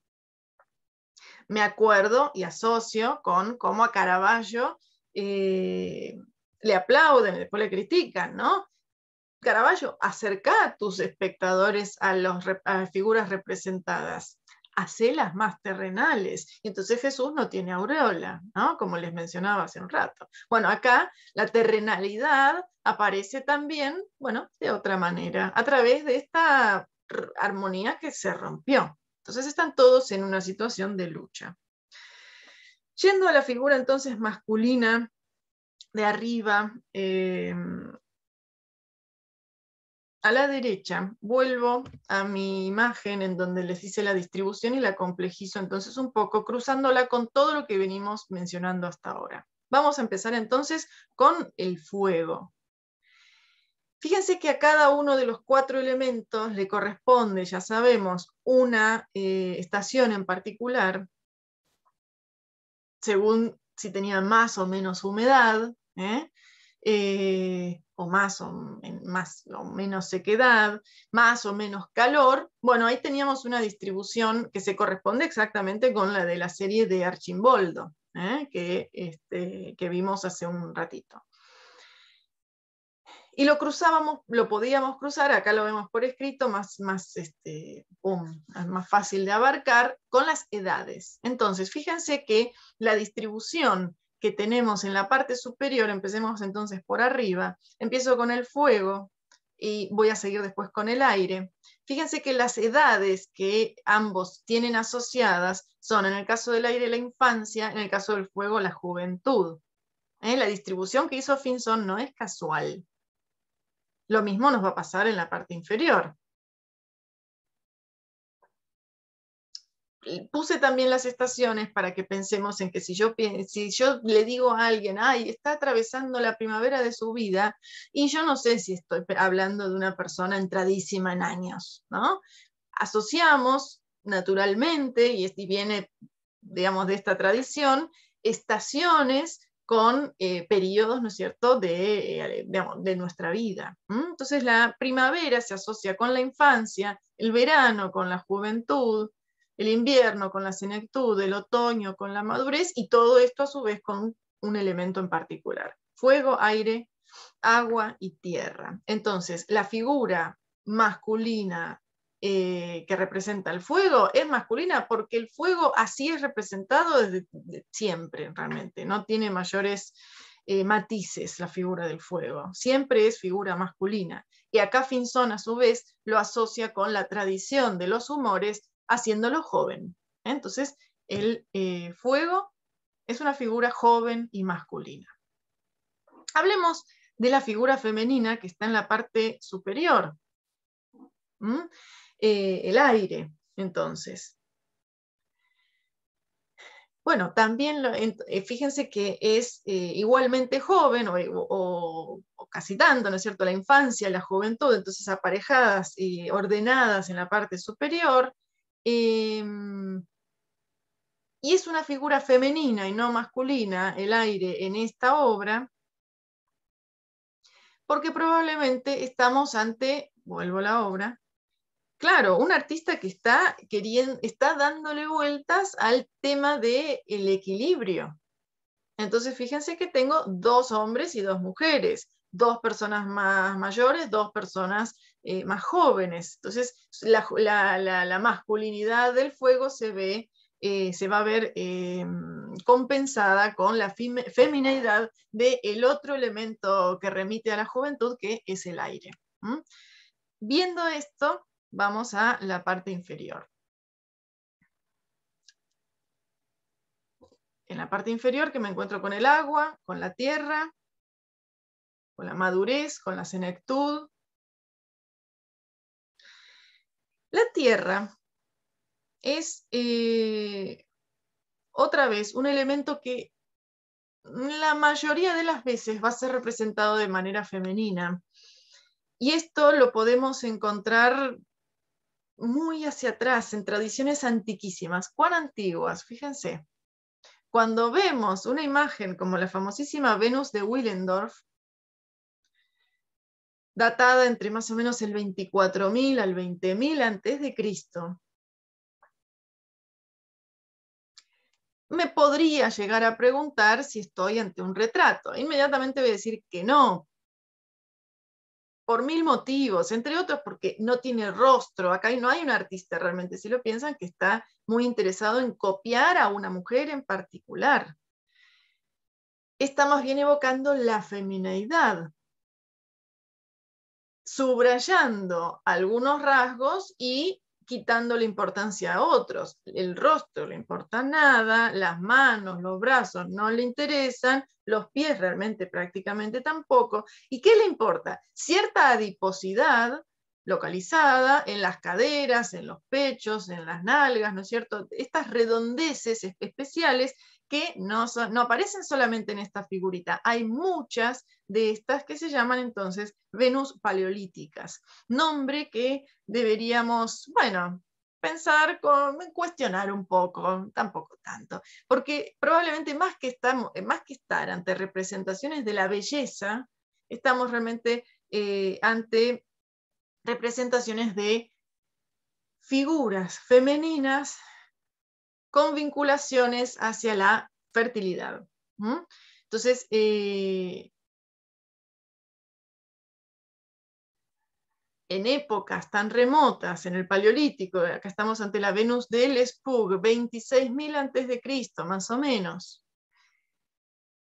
Speaker 1: Me acuerdo y asocio con cómo a Caravaggio eh, le aplauden, después le critican, ¿no? Caravaggio, acerca a tus espectadores a, las figuras representadas, hacelas más terrenales. entonces Jesús no tiene aureola, ¿no? como les mencionaba hace un rato. Bueno, acá la terrenalidad aparece también, bueno, de otra manera, a través de esta armonía que se rompió. Entonces están todos en una situación de lucha. Yendo a la figura entonces masculina de arriba, eh, a la derecha vuelvo a mi imagen en donde les hice la distribución y la complejizo entonces un poco, cruzándola con todo lo que venimos mencionando hasta ahora. Vamos a empezar entonces con el fuego. Fíjense que a cada uno de los cuatro elementos le corresponde, ya sabemos, una eh, estación en particular, según si tenía más o menos humedad, ¿eh? eh o más o, más menos sequedad, más o menos calor. Bueno, ahí teníamos una distribución que se corresponde exactamente con la de la serie de Archimboldo, ¿eh? este, que, vimos hace un ratito. Y lo cruzábamos, lo podíamos cruzar, acá lo vemos por escrito, más, más, este, más fácil de abarcar, con las edades. Entonces, fíjense que la distribución que tenemos en la parte superior, empecemos entonces por arriba, empiezo con el fuego y voy a seguir después con el aire. Fíjense que las edades que ambos tienen asociadas son, en el caso del aire, la infancia, en el caso del fuego, la juventud.
Speaker 2: ¿Eh? La distribución que hizo Finson no es casual. Lo mismo nos va a pasar en la parte inferior.
Speaker 1: Eh, puse también las estaciones para que pensemos en que si yo, si yo le digo a alguien, ay, está atravesando la primavera de su vida, y yo no sé si estoy hablando de una persona entradísima en años, ¿no? Asociamos naturalmente, y, viene, digamos, de esta tradición, estaciones con eh, periodos, ¿no es cierto?, de, eh, nuestra vida. Entonces la primavera se asocia con la infancia, el verano con la juventud, el invierno con la senectud, el otoño con la madurez y todo esto a su vez con un elemento en particular, fuego, aire, agua y tierra. Entonces, la figura masculina eh, que representa el fuego es masculina porque el fuego así es representado desde siempre realmente, no tiene mayores eh, matices la figura del fuego, siempre es figura masculina. Y acá Finson a su vez lo asocia con la tradición de los humores haciéndolo joven. ¿eh? Entonces, el eh, fuego es una figura joven y masculina. Hablemos de la figura femenina que está en la parte superior, eh, el aire, entonces. Bueno, también fíjense que es igualmente joven o, casi tanto, ¿no es cierto? La infancia, la juventud, entonces aparejadas y ordenadas en la parte superior, Em, y es una figura femenina y no masculina el aire en esta obra, porque probablemente estamos ante, vuelvo a la obra, claro, un artista que está, está dándole vueltas al tema del el equilibrio. Entonces, fíjense que tengo dos hombres y dos mujeres, dos personas más mayores, dos personas eh, más jóvenes. Entonces, la, masculinidad del fuego se ve, eh, se va a ver eh, compensada con la feminidad del otro elemento que remite a la juventud, que es el aire. Viendo esto, vamos a la parte inferior. en la parte inferior que me encuentro con el agua, con la
Speaker 2: tierra, con la madurez, con la senectud, La tierra es
Speaker 1: eh, otra vez un elemento que la mayoría de las veces va a ser representado de manera femenina. Y esto lo podemos encontrar muy hacia atrás, en tradiciones antiquísimas. ¿Cuán antiguas? Fíjense. Cuando vemos una imagen como la famosísima Venus de Willendorf, datada entre más o menos el 24.000 al 20.000 antes de Cristo. Me podría llegar a preguntar si estoy ante un retrato. Inmediatamente voy a decir que no, por mil motivos, entre otros porque no tiene rostro, acá no hay un artista realmente, si lo piensan, que está muy interesado en copiar a una mujer en particular. Está más bien evocando la femineidad, subrayando algunos rasgos y quitando la importancia a otros. El rostro le importa nada, las manos, los brazos no le interesan, los pies realmente prácticamente tampoco. ¿Y qué le importa? Cierta adiposidad localizada en las caderas, en los pechos, en las nalgas, ¿no es cierto? Estas redondeces especiales que no, aparecen solamente en esta figurita, hay muchas de estas que se llaman entonces Venus paleolíticas, nombre que deberíamos, bueno, pensar, con, cuestionar un poco, tampoco tanto, porque probablemente más que, estamos, más que estar ante representaciones de la belleza, estamos realmente eh, ante representaciones de figuras femeninas
Speaker 2: con vinculaciones hacia la fertilidad. Entonces, eh,
Speaker 1: en épocas tan remotas, en el Paleolítico, acá estamos ante la Venus del Spug, 26.000 antes de Cristo, más o menos.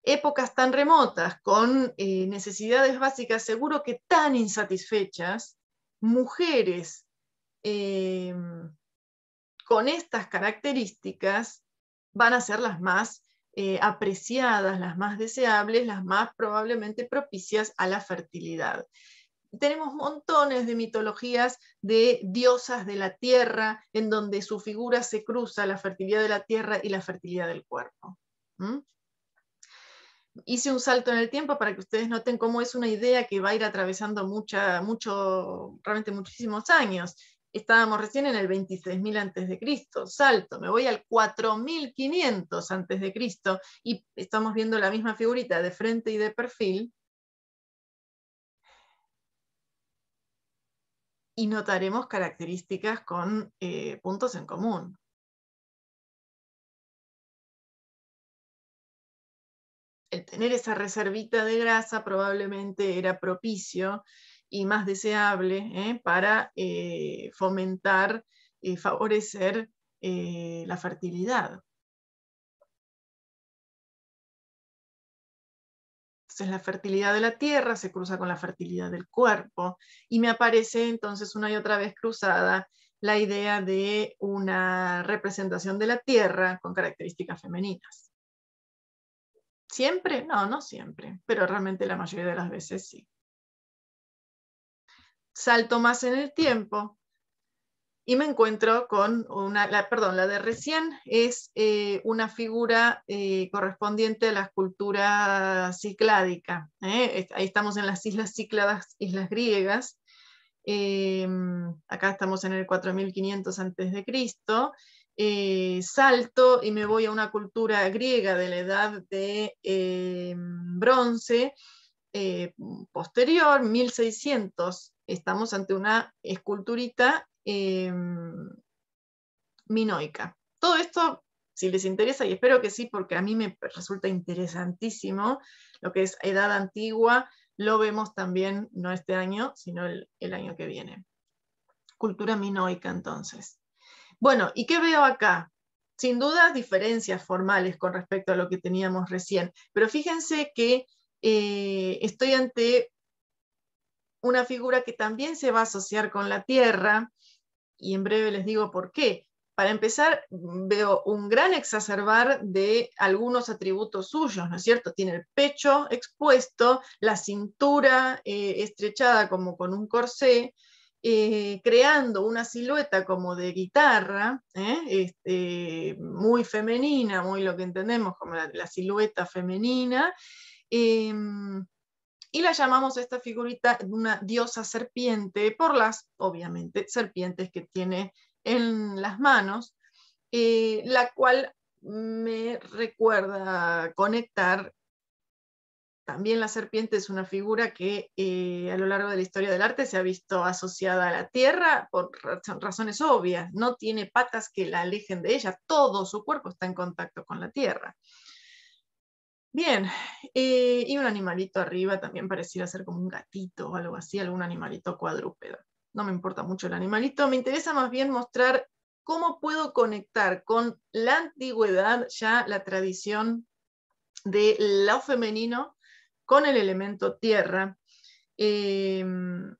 Speaker 1: Épocas tan remotas, con eh, necesidades básicas seguro que tan insatisfechas, mujeres eh, con estas características van a ser las más eh, apreciadas, las más deseables, las más probablemente propicias a la fertilidad. Tenemos montones de mitologías de diosas de la tierra en donde su figura se cruza la fertilidad de la tierra y la fertilidad del cuerpo. hice un salto en el tiempo para que ustedes noten cómo es una idea que va a ir atravesando realmente muchísimos años estábamos recién en el 26.000 antes de Cristo, salto, me voy al 4.500 antes de Cristo y estamos viendo la misma figurita de frente y de perfil.
Speaker 2: Y notaremos características con eh, puntos en común. El tener esa reservita de grasa probablemente era propicio y más deseable ¿eh? para eh, fomentar, y favorecer eh, la fertilidad. Entonces la fertilidad de la tierra se cruza con la fertilidad del cuerpo y me aparece
Speaker 1: entonces una y otra vez cruzada la idea de una representación de la
Speaker 2: tierra con características femeninas. ¿Siempre? No, no siempre, pero realmente la mayoría de las veces sí salto
Speaker 1: más en el tiempo y me encuentro con una, la, perdón, la de recién es eh, una figura eh, correspondiente a la escultura cicládica. ¿eh? Ahí estamos en las islas cícladas, islas griegas. Em, acá estamos en el 4500 a.C. salto y me voy a una cultura griega de la edad de em, bronce posterior, 1600 estamos ante una esculturita em, minoica. Todo esto, si les interesa, y espero que sí, porque a mí me resulta interesantísimo lo que es edad antigua, lo vemos también no este año, sino el, año que viene. Cultura minoica, entonces. Bueno, ¿y qué veo acá? Sin duda, diferencias formales con respecto a lo que teníamos recién, pero fíjense que eh, estoy ante una figura que también se va a asociar con la Tierra, y en breve les digo por qué. Para empezar, veo un gran exacerbar de algunos atributos suyos, ¿no es cierto? Tiene el pecho expuesto, la cintura eh, estrechada como con un corsé, eh, creando una silueta como de guitarra, ¿eh? este, muy femenina, muy lo que entendemos como la, silueta femenina. Em, y la llamamos esta figurita una diosa serpiente por las, obviamente, serpientes que tiene en las manos, eh, la cual me recuerda conectar. También la serpiente es una figura que eh, a lo largo de la historia del arte se ha visto asociada a la tierra por razones obvias. No tiene patas que la alejen de ella, todo su cuerpo está en contacto con la tierra. Bien, y eh, un animalito arriba también pareciera ser como un gatito o algo así, algún animalito cuadrúpedo. No me importa mucho el animalito, me interesa más bien mostrar cómo puedo conectar con la antigüedad, ya la tradición de lo femenino
Speaker 2: con el elemento tierra. Em,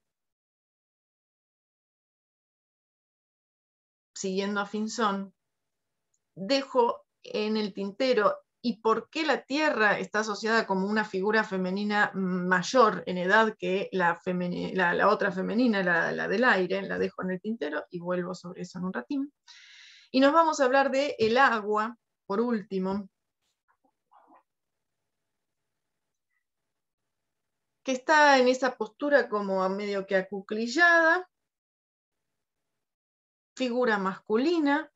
Speaker 2: siguiendo a Finzón,
Speaker 1: dejo en el tintero y por qué la Tierra está asociada como una figura femenina mayor en edad que la, otra femenina, la, del aire, la dejo en el tintero y vuelvo sobre eso en un ratín. Y nos vamos a hablar de el agua, por último, que está en esa postura como a medio que acuclillada,
Speaker 2: figura masculina,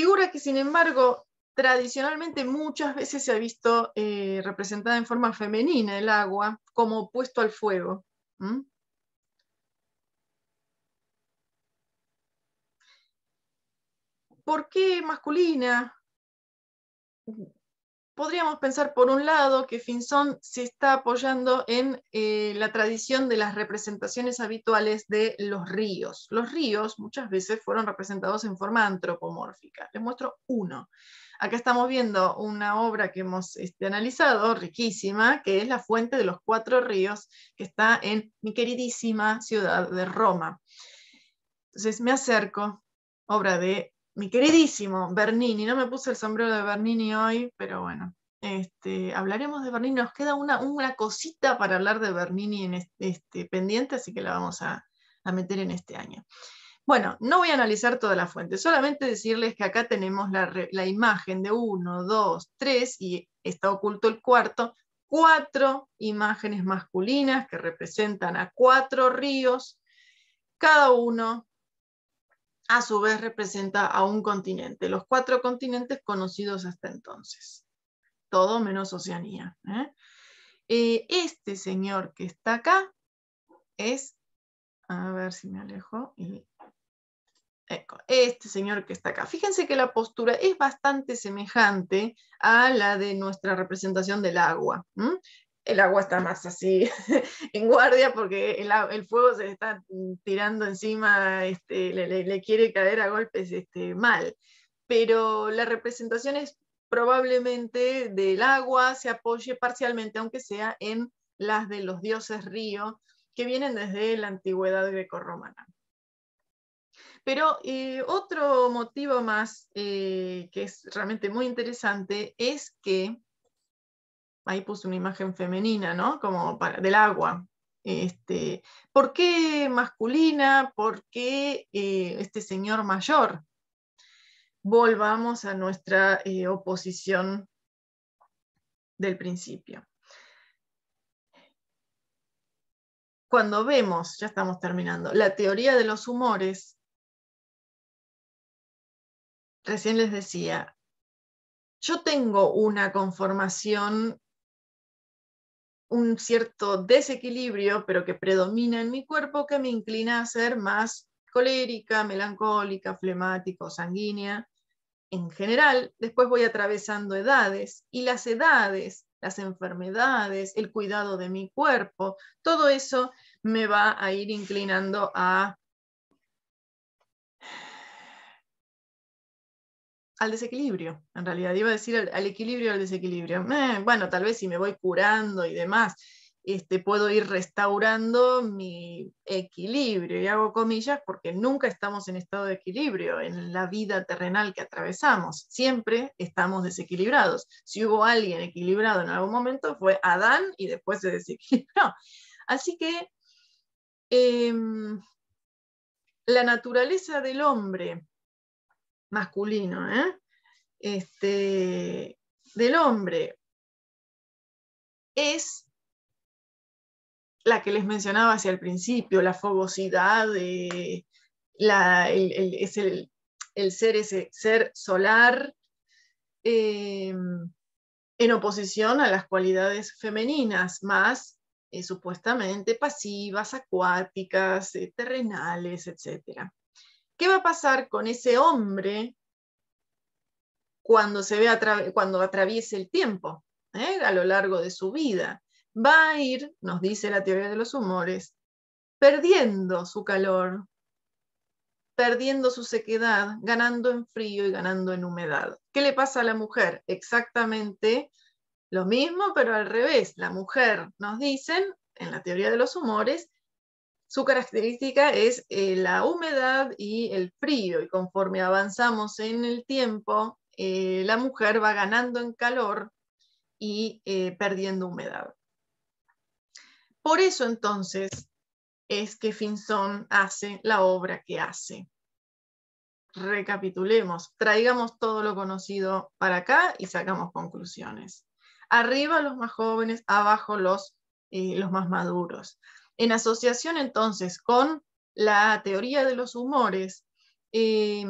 Speaker 1: Figura que, sin embargo, tradicionalmente muchas veces se ha visto eh, representada en forma femenina el agua como opuesto al fuego.
Speaker 2: ¿Por qué masculina? podríamos
Speaker 1: pensar, por un lado, que Finzón se está apoyando en eh, la tradición de las representaciones habituales de los ríos. Los ríos muchas veces fueron representados en forma antropomórfica. Les muestro uno. Acá estamos viendo una obra que hemos este, analizado, riquísima, que es La Fuente de los Cuatro Ríos, que está en mi queridísima ciudad de Roma. Entonces me acerco, obra de mi queridísimo Bernini, no me puse el sombrero de Bernini hoy, pero bueno, este, hablaremos de Bernini, nos queda una, cosita para hablar de Bernini en este, pendiente, así que la vamos a, meter en este año. Bueno, no voy a analizar toda la fuente, solamente decirles que acá tenemos la imagen de uno, dos, tres, y está oculto el cuarto, cuatro imágenes masculinas que representan a cuatro ríos, cada uno a su vez representa a un continente, los cuatro continentes conocidos hasta entonces, todo menos Oceanía. ¿eh? este señor que está acá es, a ver si me alejo, y, este señor que está acá. Fíjense que la postura es bastante semejante a la de nuestra representación del agua el agua está más así en guardia porque el, fuego se está tirando encima, este, le, quiere caer a golpes este, mal. Pero la representación es probablemente del agua, se apoye parcialmente, aunque sea en las de los dioses río, que vienen desde la antigüedad grecorromana. Pero eh, otro motivo más eh, que es realmente muy interesante es que ahí puse una imagen femenina, ¿no? Como del agua. Este, ¿Por qué masculina? ¿Por qué eh, este señor mayor? Volvamos a nuestra eh, oposición del principio. Cuando
Speaker 2: vemos, ya estamos terminando, la teoría de los humores, recién les decía, yo tengo una conformación
Speaker 1: un cierto desequilibrio, pero que predomina en mi cuerpo, que me inclina a ser más colérica, melancólica, flemática o sanguínea. En general, después voy atravesando edades y las edades, las enfermedades, el cuidado de mi cuerpo, todo eso me va a ir inclinando a al desequilibrio, en realidad, iba a decir al, equilibrio equilibrio, al desequilibrio. Eh, bueno, tal vez si me voy curando y demás, este, puedo ir restaurando mi equilibrio, y hago comillas porque nunca estamos en estado de equilibrio en la vida terrenal que atravesamos, siempre estamos desequilibrados. Si hubo alguien equilibrado en algún momento fue Adán y después se desequilibró. Así que em, la naturaleza del hombre
Speaker 2: masculino, ¿eh? este, del hombre, es la que les mencionaba hacia el
Speaker 1: principio, la fogosidad, eh, el, es el, ser, ese ser solar, eh, en oposición a las cualidades femeninas, más supuestamente pasivas, acuáticas, terrenales, etc. ¿Qué va a pasar con ese hombre cuando, se cuando atraviese el tiempo, eh, a lo largo de su vida? Va a ir, nos dice la teoría de los humores, perdiendo su calor, perdiendo su sequedad, ganando en frío y ganando en humedad. ¿Qué le pasa a la mujer? Exactamente lo mismo, pero al revés. La mujer, nos dicen, en la teoría de los humores, su característica es eh, la humedad y el frío, y conforme avanzamos en el tiempo, eh, la mujer va ganando en calor y eh, perdiendo humedad. Por eso entonces es que Finson hace la obra que hace. Recapitulemos, traigamos todo lo conocido para acá y sacamos conclusiones. Arriba los más jóvenes, abajo los, los más maduros. En asociación entonces con la teoría de los humores, eh,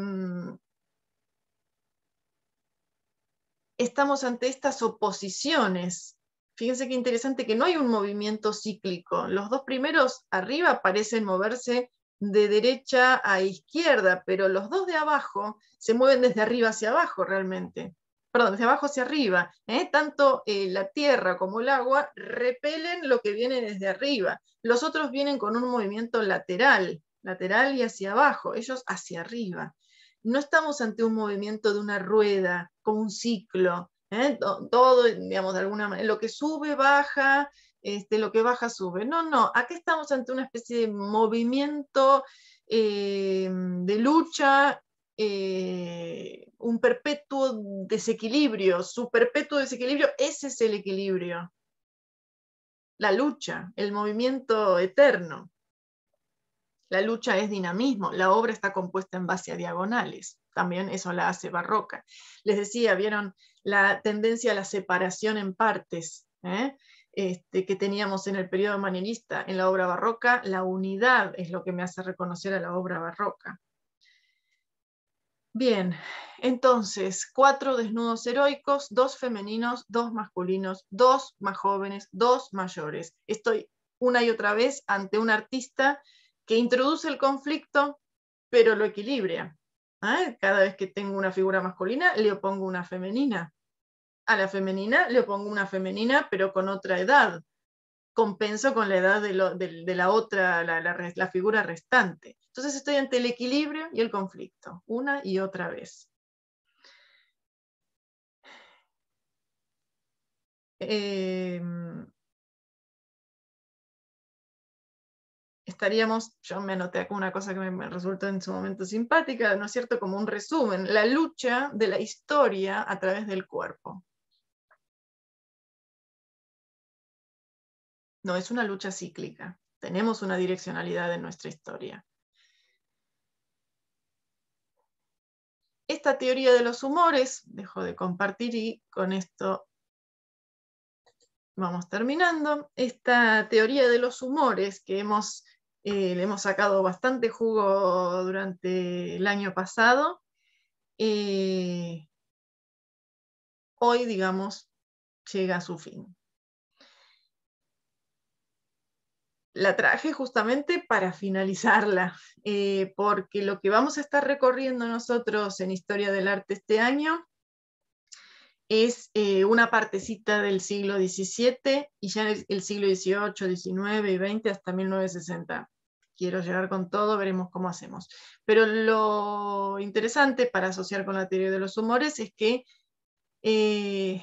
Speaker 1: estamos ante estas oposiciones. Fíjense qué interesante que no hay un movimiento cíclico. Los dos primeros arriba parecen moverse de derecha a izquierda, pero los dos de abajo se mueven desde arriba hacia abajo realmente perdón, desde abajo hacia arriba. ¿eh? Tanto eh, la tierra como el agua repelen lo que viene desde arriba. Los otros vienen con un movimiento lateral, lateral y hacia abajo, ellos hacia arriba. No estamos ante un movimiento de una rueda, como un ciclo. ¿eh? Todo, digamos, de alguna manera, lo que sube, baja, este, lo que baja, sube. No, no, aquí estamos ante una especie de movimiento de lucha eh, un perpetuo desequilibrio. Su perpetuo desequilibrio, ese es el equilibrio. La lucha, el movimiento eterno. La lucha es dinamismo, la obra está compuesta en base a diagonales, también eso la hace barroca. Les decía, vieron la tendencia a la separación en partes eh? este, que teníamos en el periodo manierista, en la obra barroca, la unidad es lo que me hace reconocer a la obra barroca. Bien, entonces, cuatro desnudos heroicos, dos femeninos, dos masculinos, dos más jóvenes, dos mayores. Estoy una y otra vez ante un artista que introduce el conflicto, pero lo equilibra. ¿eh? Cada vez que tengo una figura masculina, le opongo una femenina. A la femenina le opongo una femenina, pero con otra edad compenso con la edad de, la otra, la, figura restante. Entonces estoy ante el equilibrio y el conflicto, una y
Speaker 2: otra vez. Em, estaríamos, yo me anoté acá una cosa que me, resultó en su momento simpática, ¿no es cierto? Como un resumen, la lucha de la historia a través del cuerpo. No es una lucha cíclica. Tenemos una direccionalidad en nuestra historia.
Speaker 1: Esta teoría de los humores, dejo de compartir y con esto vamos terminando. Esta teoría de los humores que hemos, eh, le hemos sacado bastante jugo durante el año pasado, eh, hoy, digamos, llega a su fin. la traje justamente para finalizarla, eh, porque lo que vamos a estar recorriendo nosotros en Historia del Arte este año es eh, una partecita del siglo XVII y ya el, siglo XVIII, XIX y XX hasta 1960 quiero llegar con todo, veremos cómo hacemos. Pero lo interesante para asociar con la teoría de los humores es que eh,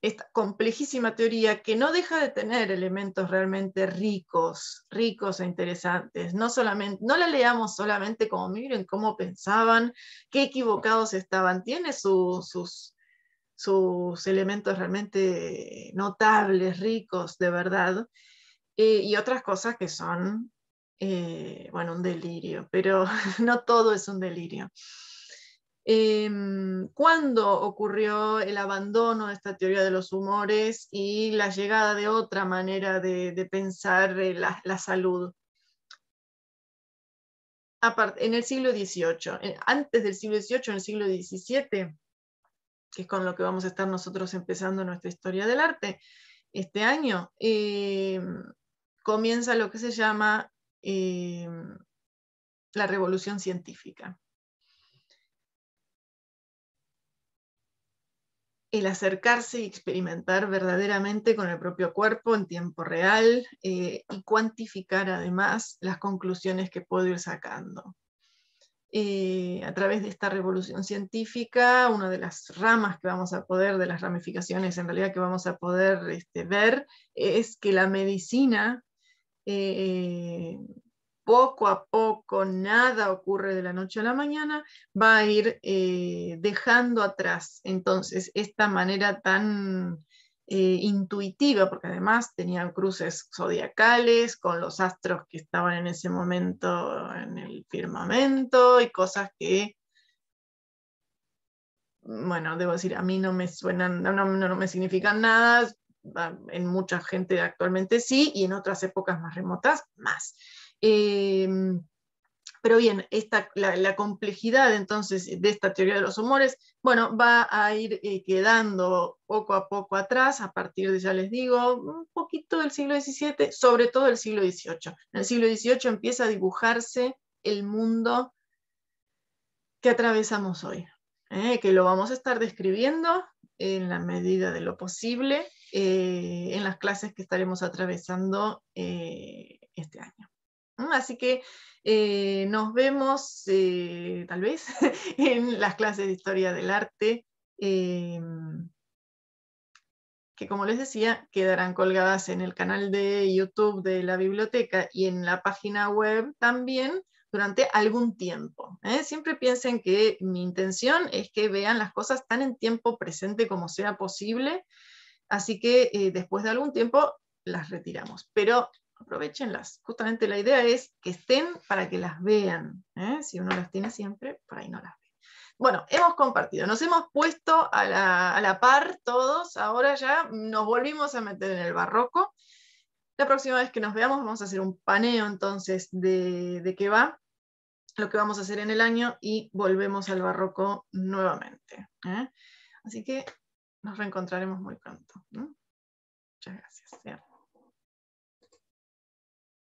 Speaker 1: esta complejísima teoría que no deja de tener elementos realmente ricos, ricos e interesantes. No, solamente, no la leamos solamente como miren cómo pensaban, qué equivocados estaban. Tiene sus, elementos realmente notables, ricos, de verdad. Eh, y otras cosas que son, eh, bueno, un delirio, pero no todo es un delirio. Em, cuándo ocurrió el abandono de esta teoría de los humores y la llegada de otra manera de, pensar eh, la, salud en el siglo XVIII, antes del siglo XVIII, en el siglo XVII, que es con lo que vamos a estar nosotros empezando nuestra historia del arte este año, em, comienza lo que se llama em, la revolución científica. el acercarse y experimentar verdaderamente con el propio cuerpo en tiempo real eh, y cuantificar además las conclusiones que puedo ir sacando. Eh, a través de esta revolución científica, una de las ramas que vamos a poder, de las ramificaciones en realidad que vamos a poder este, ver, es que la medicina eh, poco a poco, nada ocurre de la noche a la mañana, va a ir eh, dejando atrás entonces esta manera tan eh, intuitiva, porque además tenían cruces zodiacales con los astros que estaban en ese momento en el firmamento y cosas que bueno, debo decir, a mí no me suenan, no, me significan nada, ah, en mucha gente actualmente sí, y en otras épocas más remotas más. Em, pero bien, esta, la, complejidad entonces de esta teoría de los humores, bueno, va a ir eh, quedando poco a poco atrás, a partir de, ya les digo, un poquito del siglo XVII, sobre todo del siglo XVIII. En el siglo XVIII empieza a dibujarse el mundo que atravesamos hoy, ¿eh? que lo vamos a estar describiendo en la medida de lo posible eh, en las clases que estaremos atravesando este año. Así que eh, nos vemos eh, tal vez en las clases de historia del arte, eh, que como les decía, quedarán colgadas en el canal de YouTube de la biblioteca y en la página web también durante algún tiempo. Siempre piensen que mi intención es que vean las cosas tan en tiempo presente como sea posible, así que después de algún tiempo las retiramos. Pero aprovechenlas. Justamente la idea es que estén para que las vean. ¿eh? Si uno las tiene siempre, por ahí no las ve. Bueno, hemos compartido, nos hemos puesto a la, par todos, ahora ya nos volvimos a meter en el barroco. La próxima vez que nos veamos vamos a hacer un paneo entonces de, qué va, lo que vamos a hacer en el año y volvemos al
Speaker 2: barroco nuevamente. ¿eh? Así que nos reencontraremos muy pronto. Muchas gracias.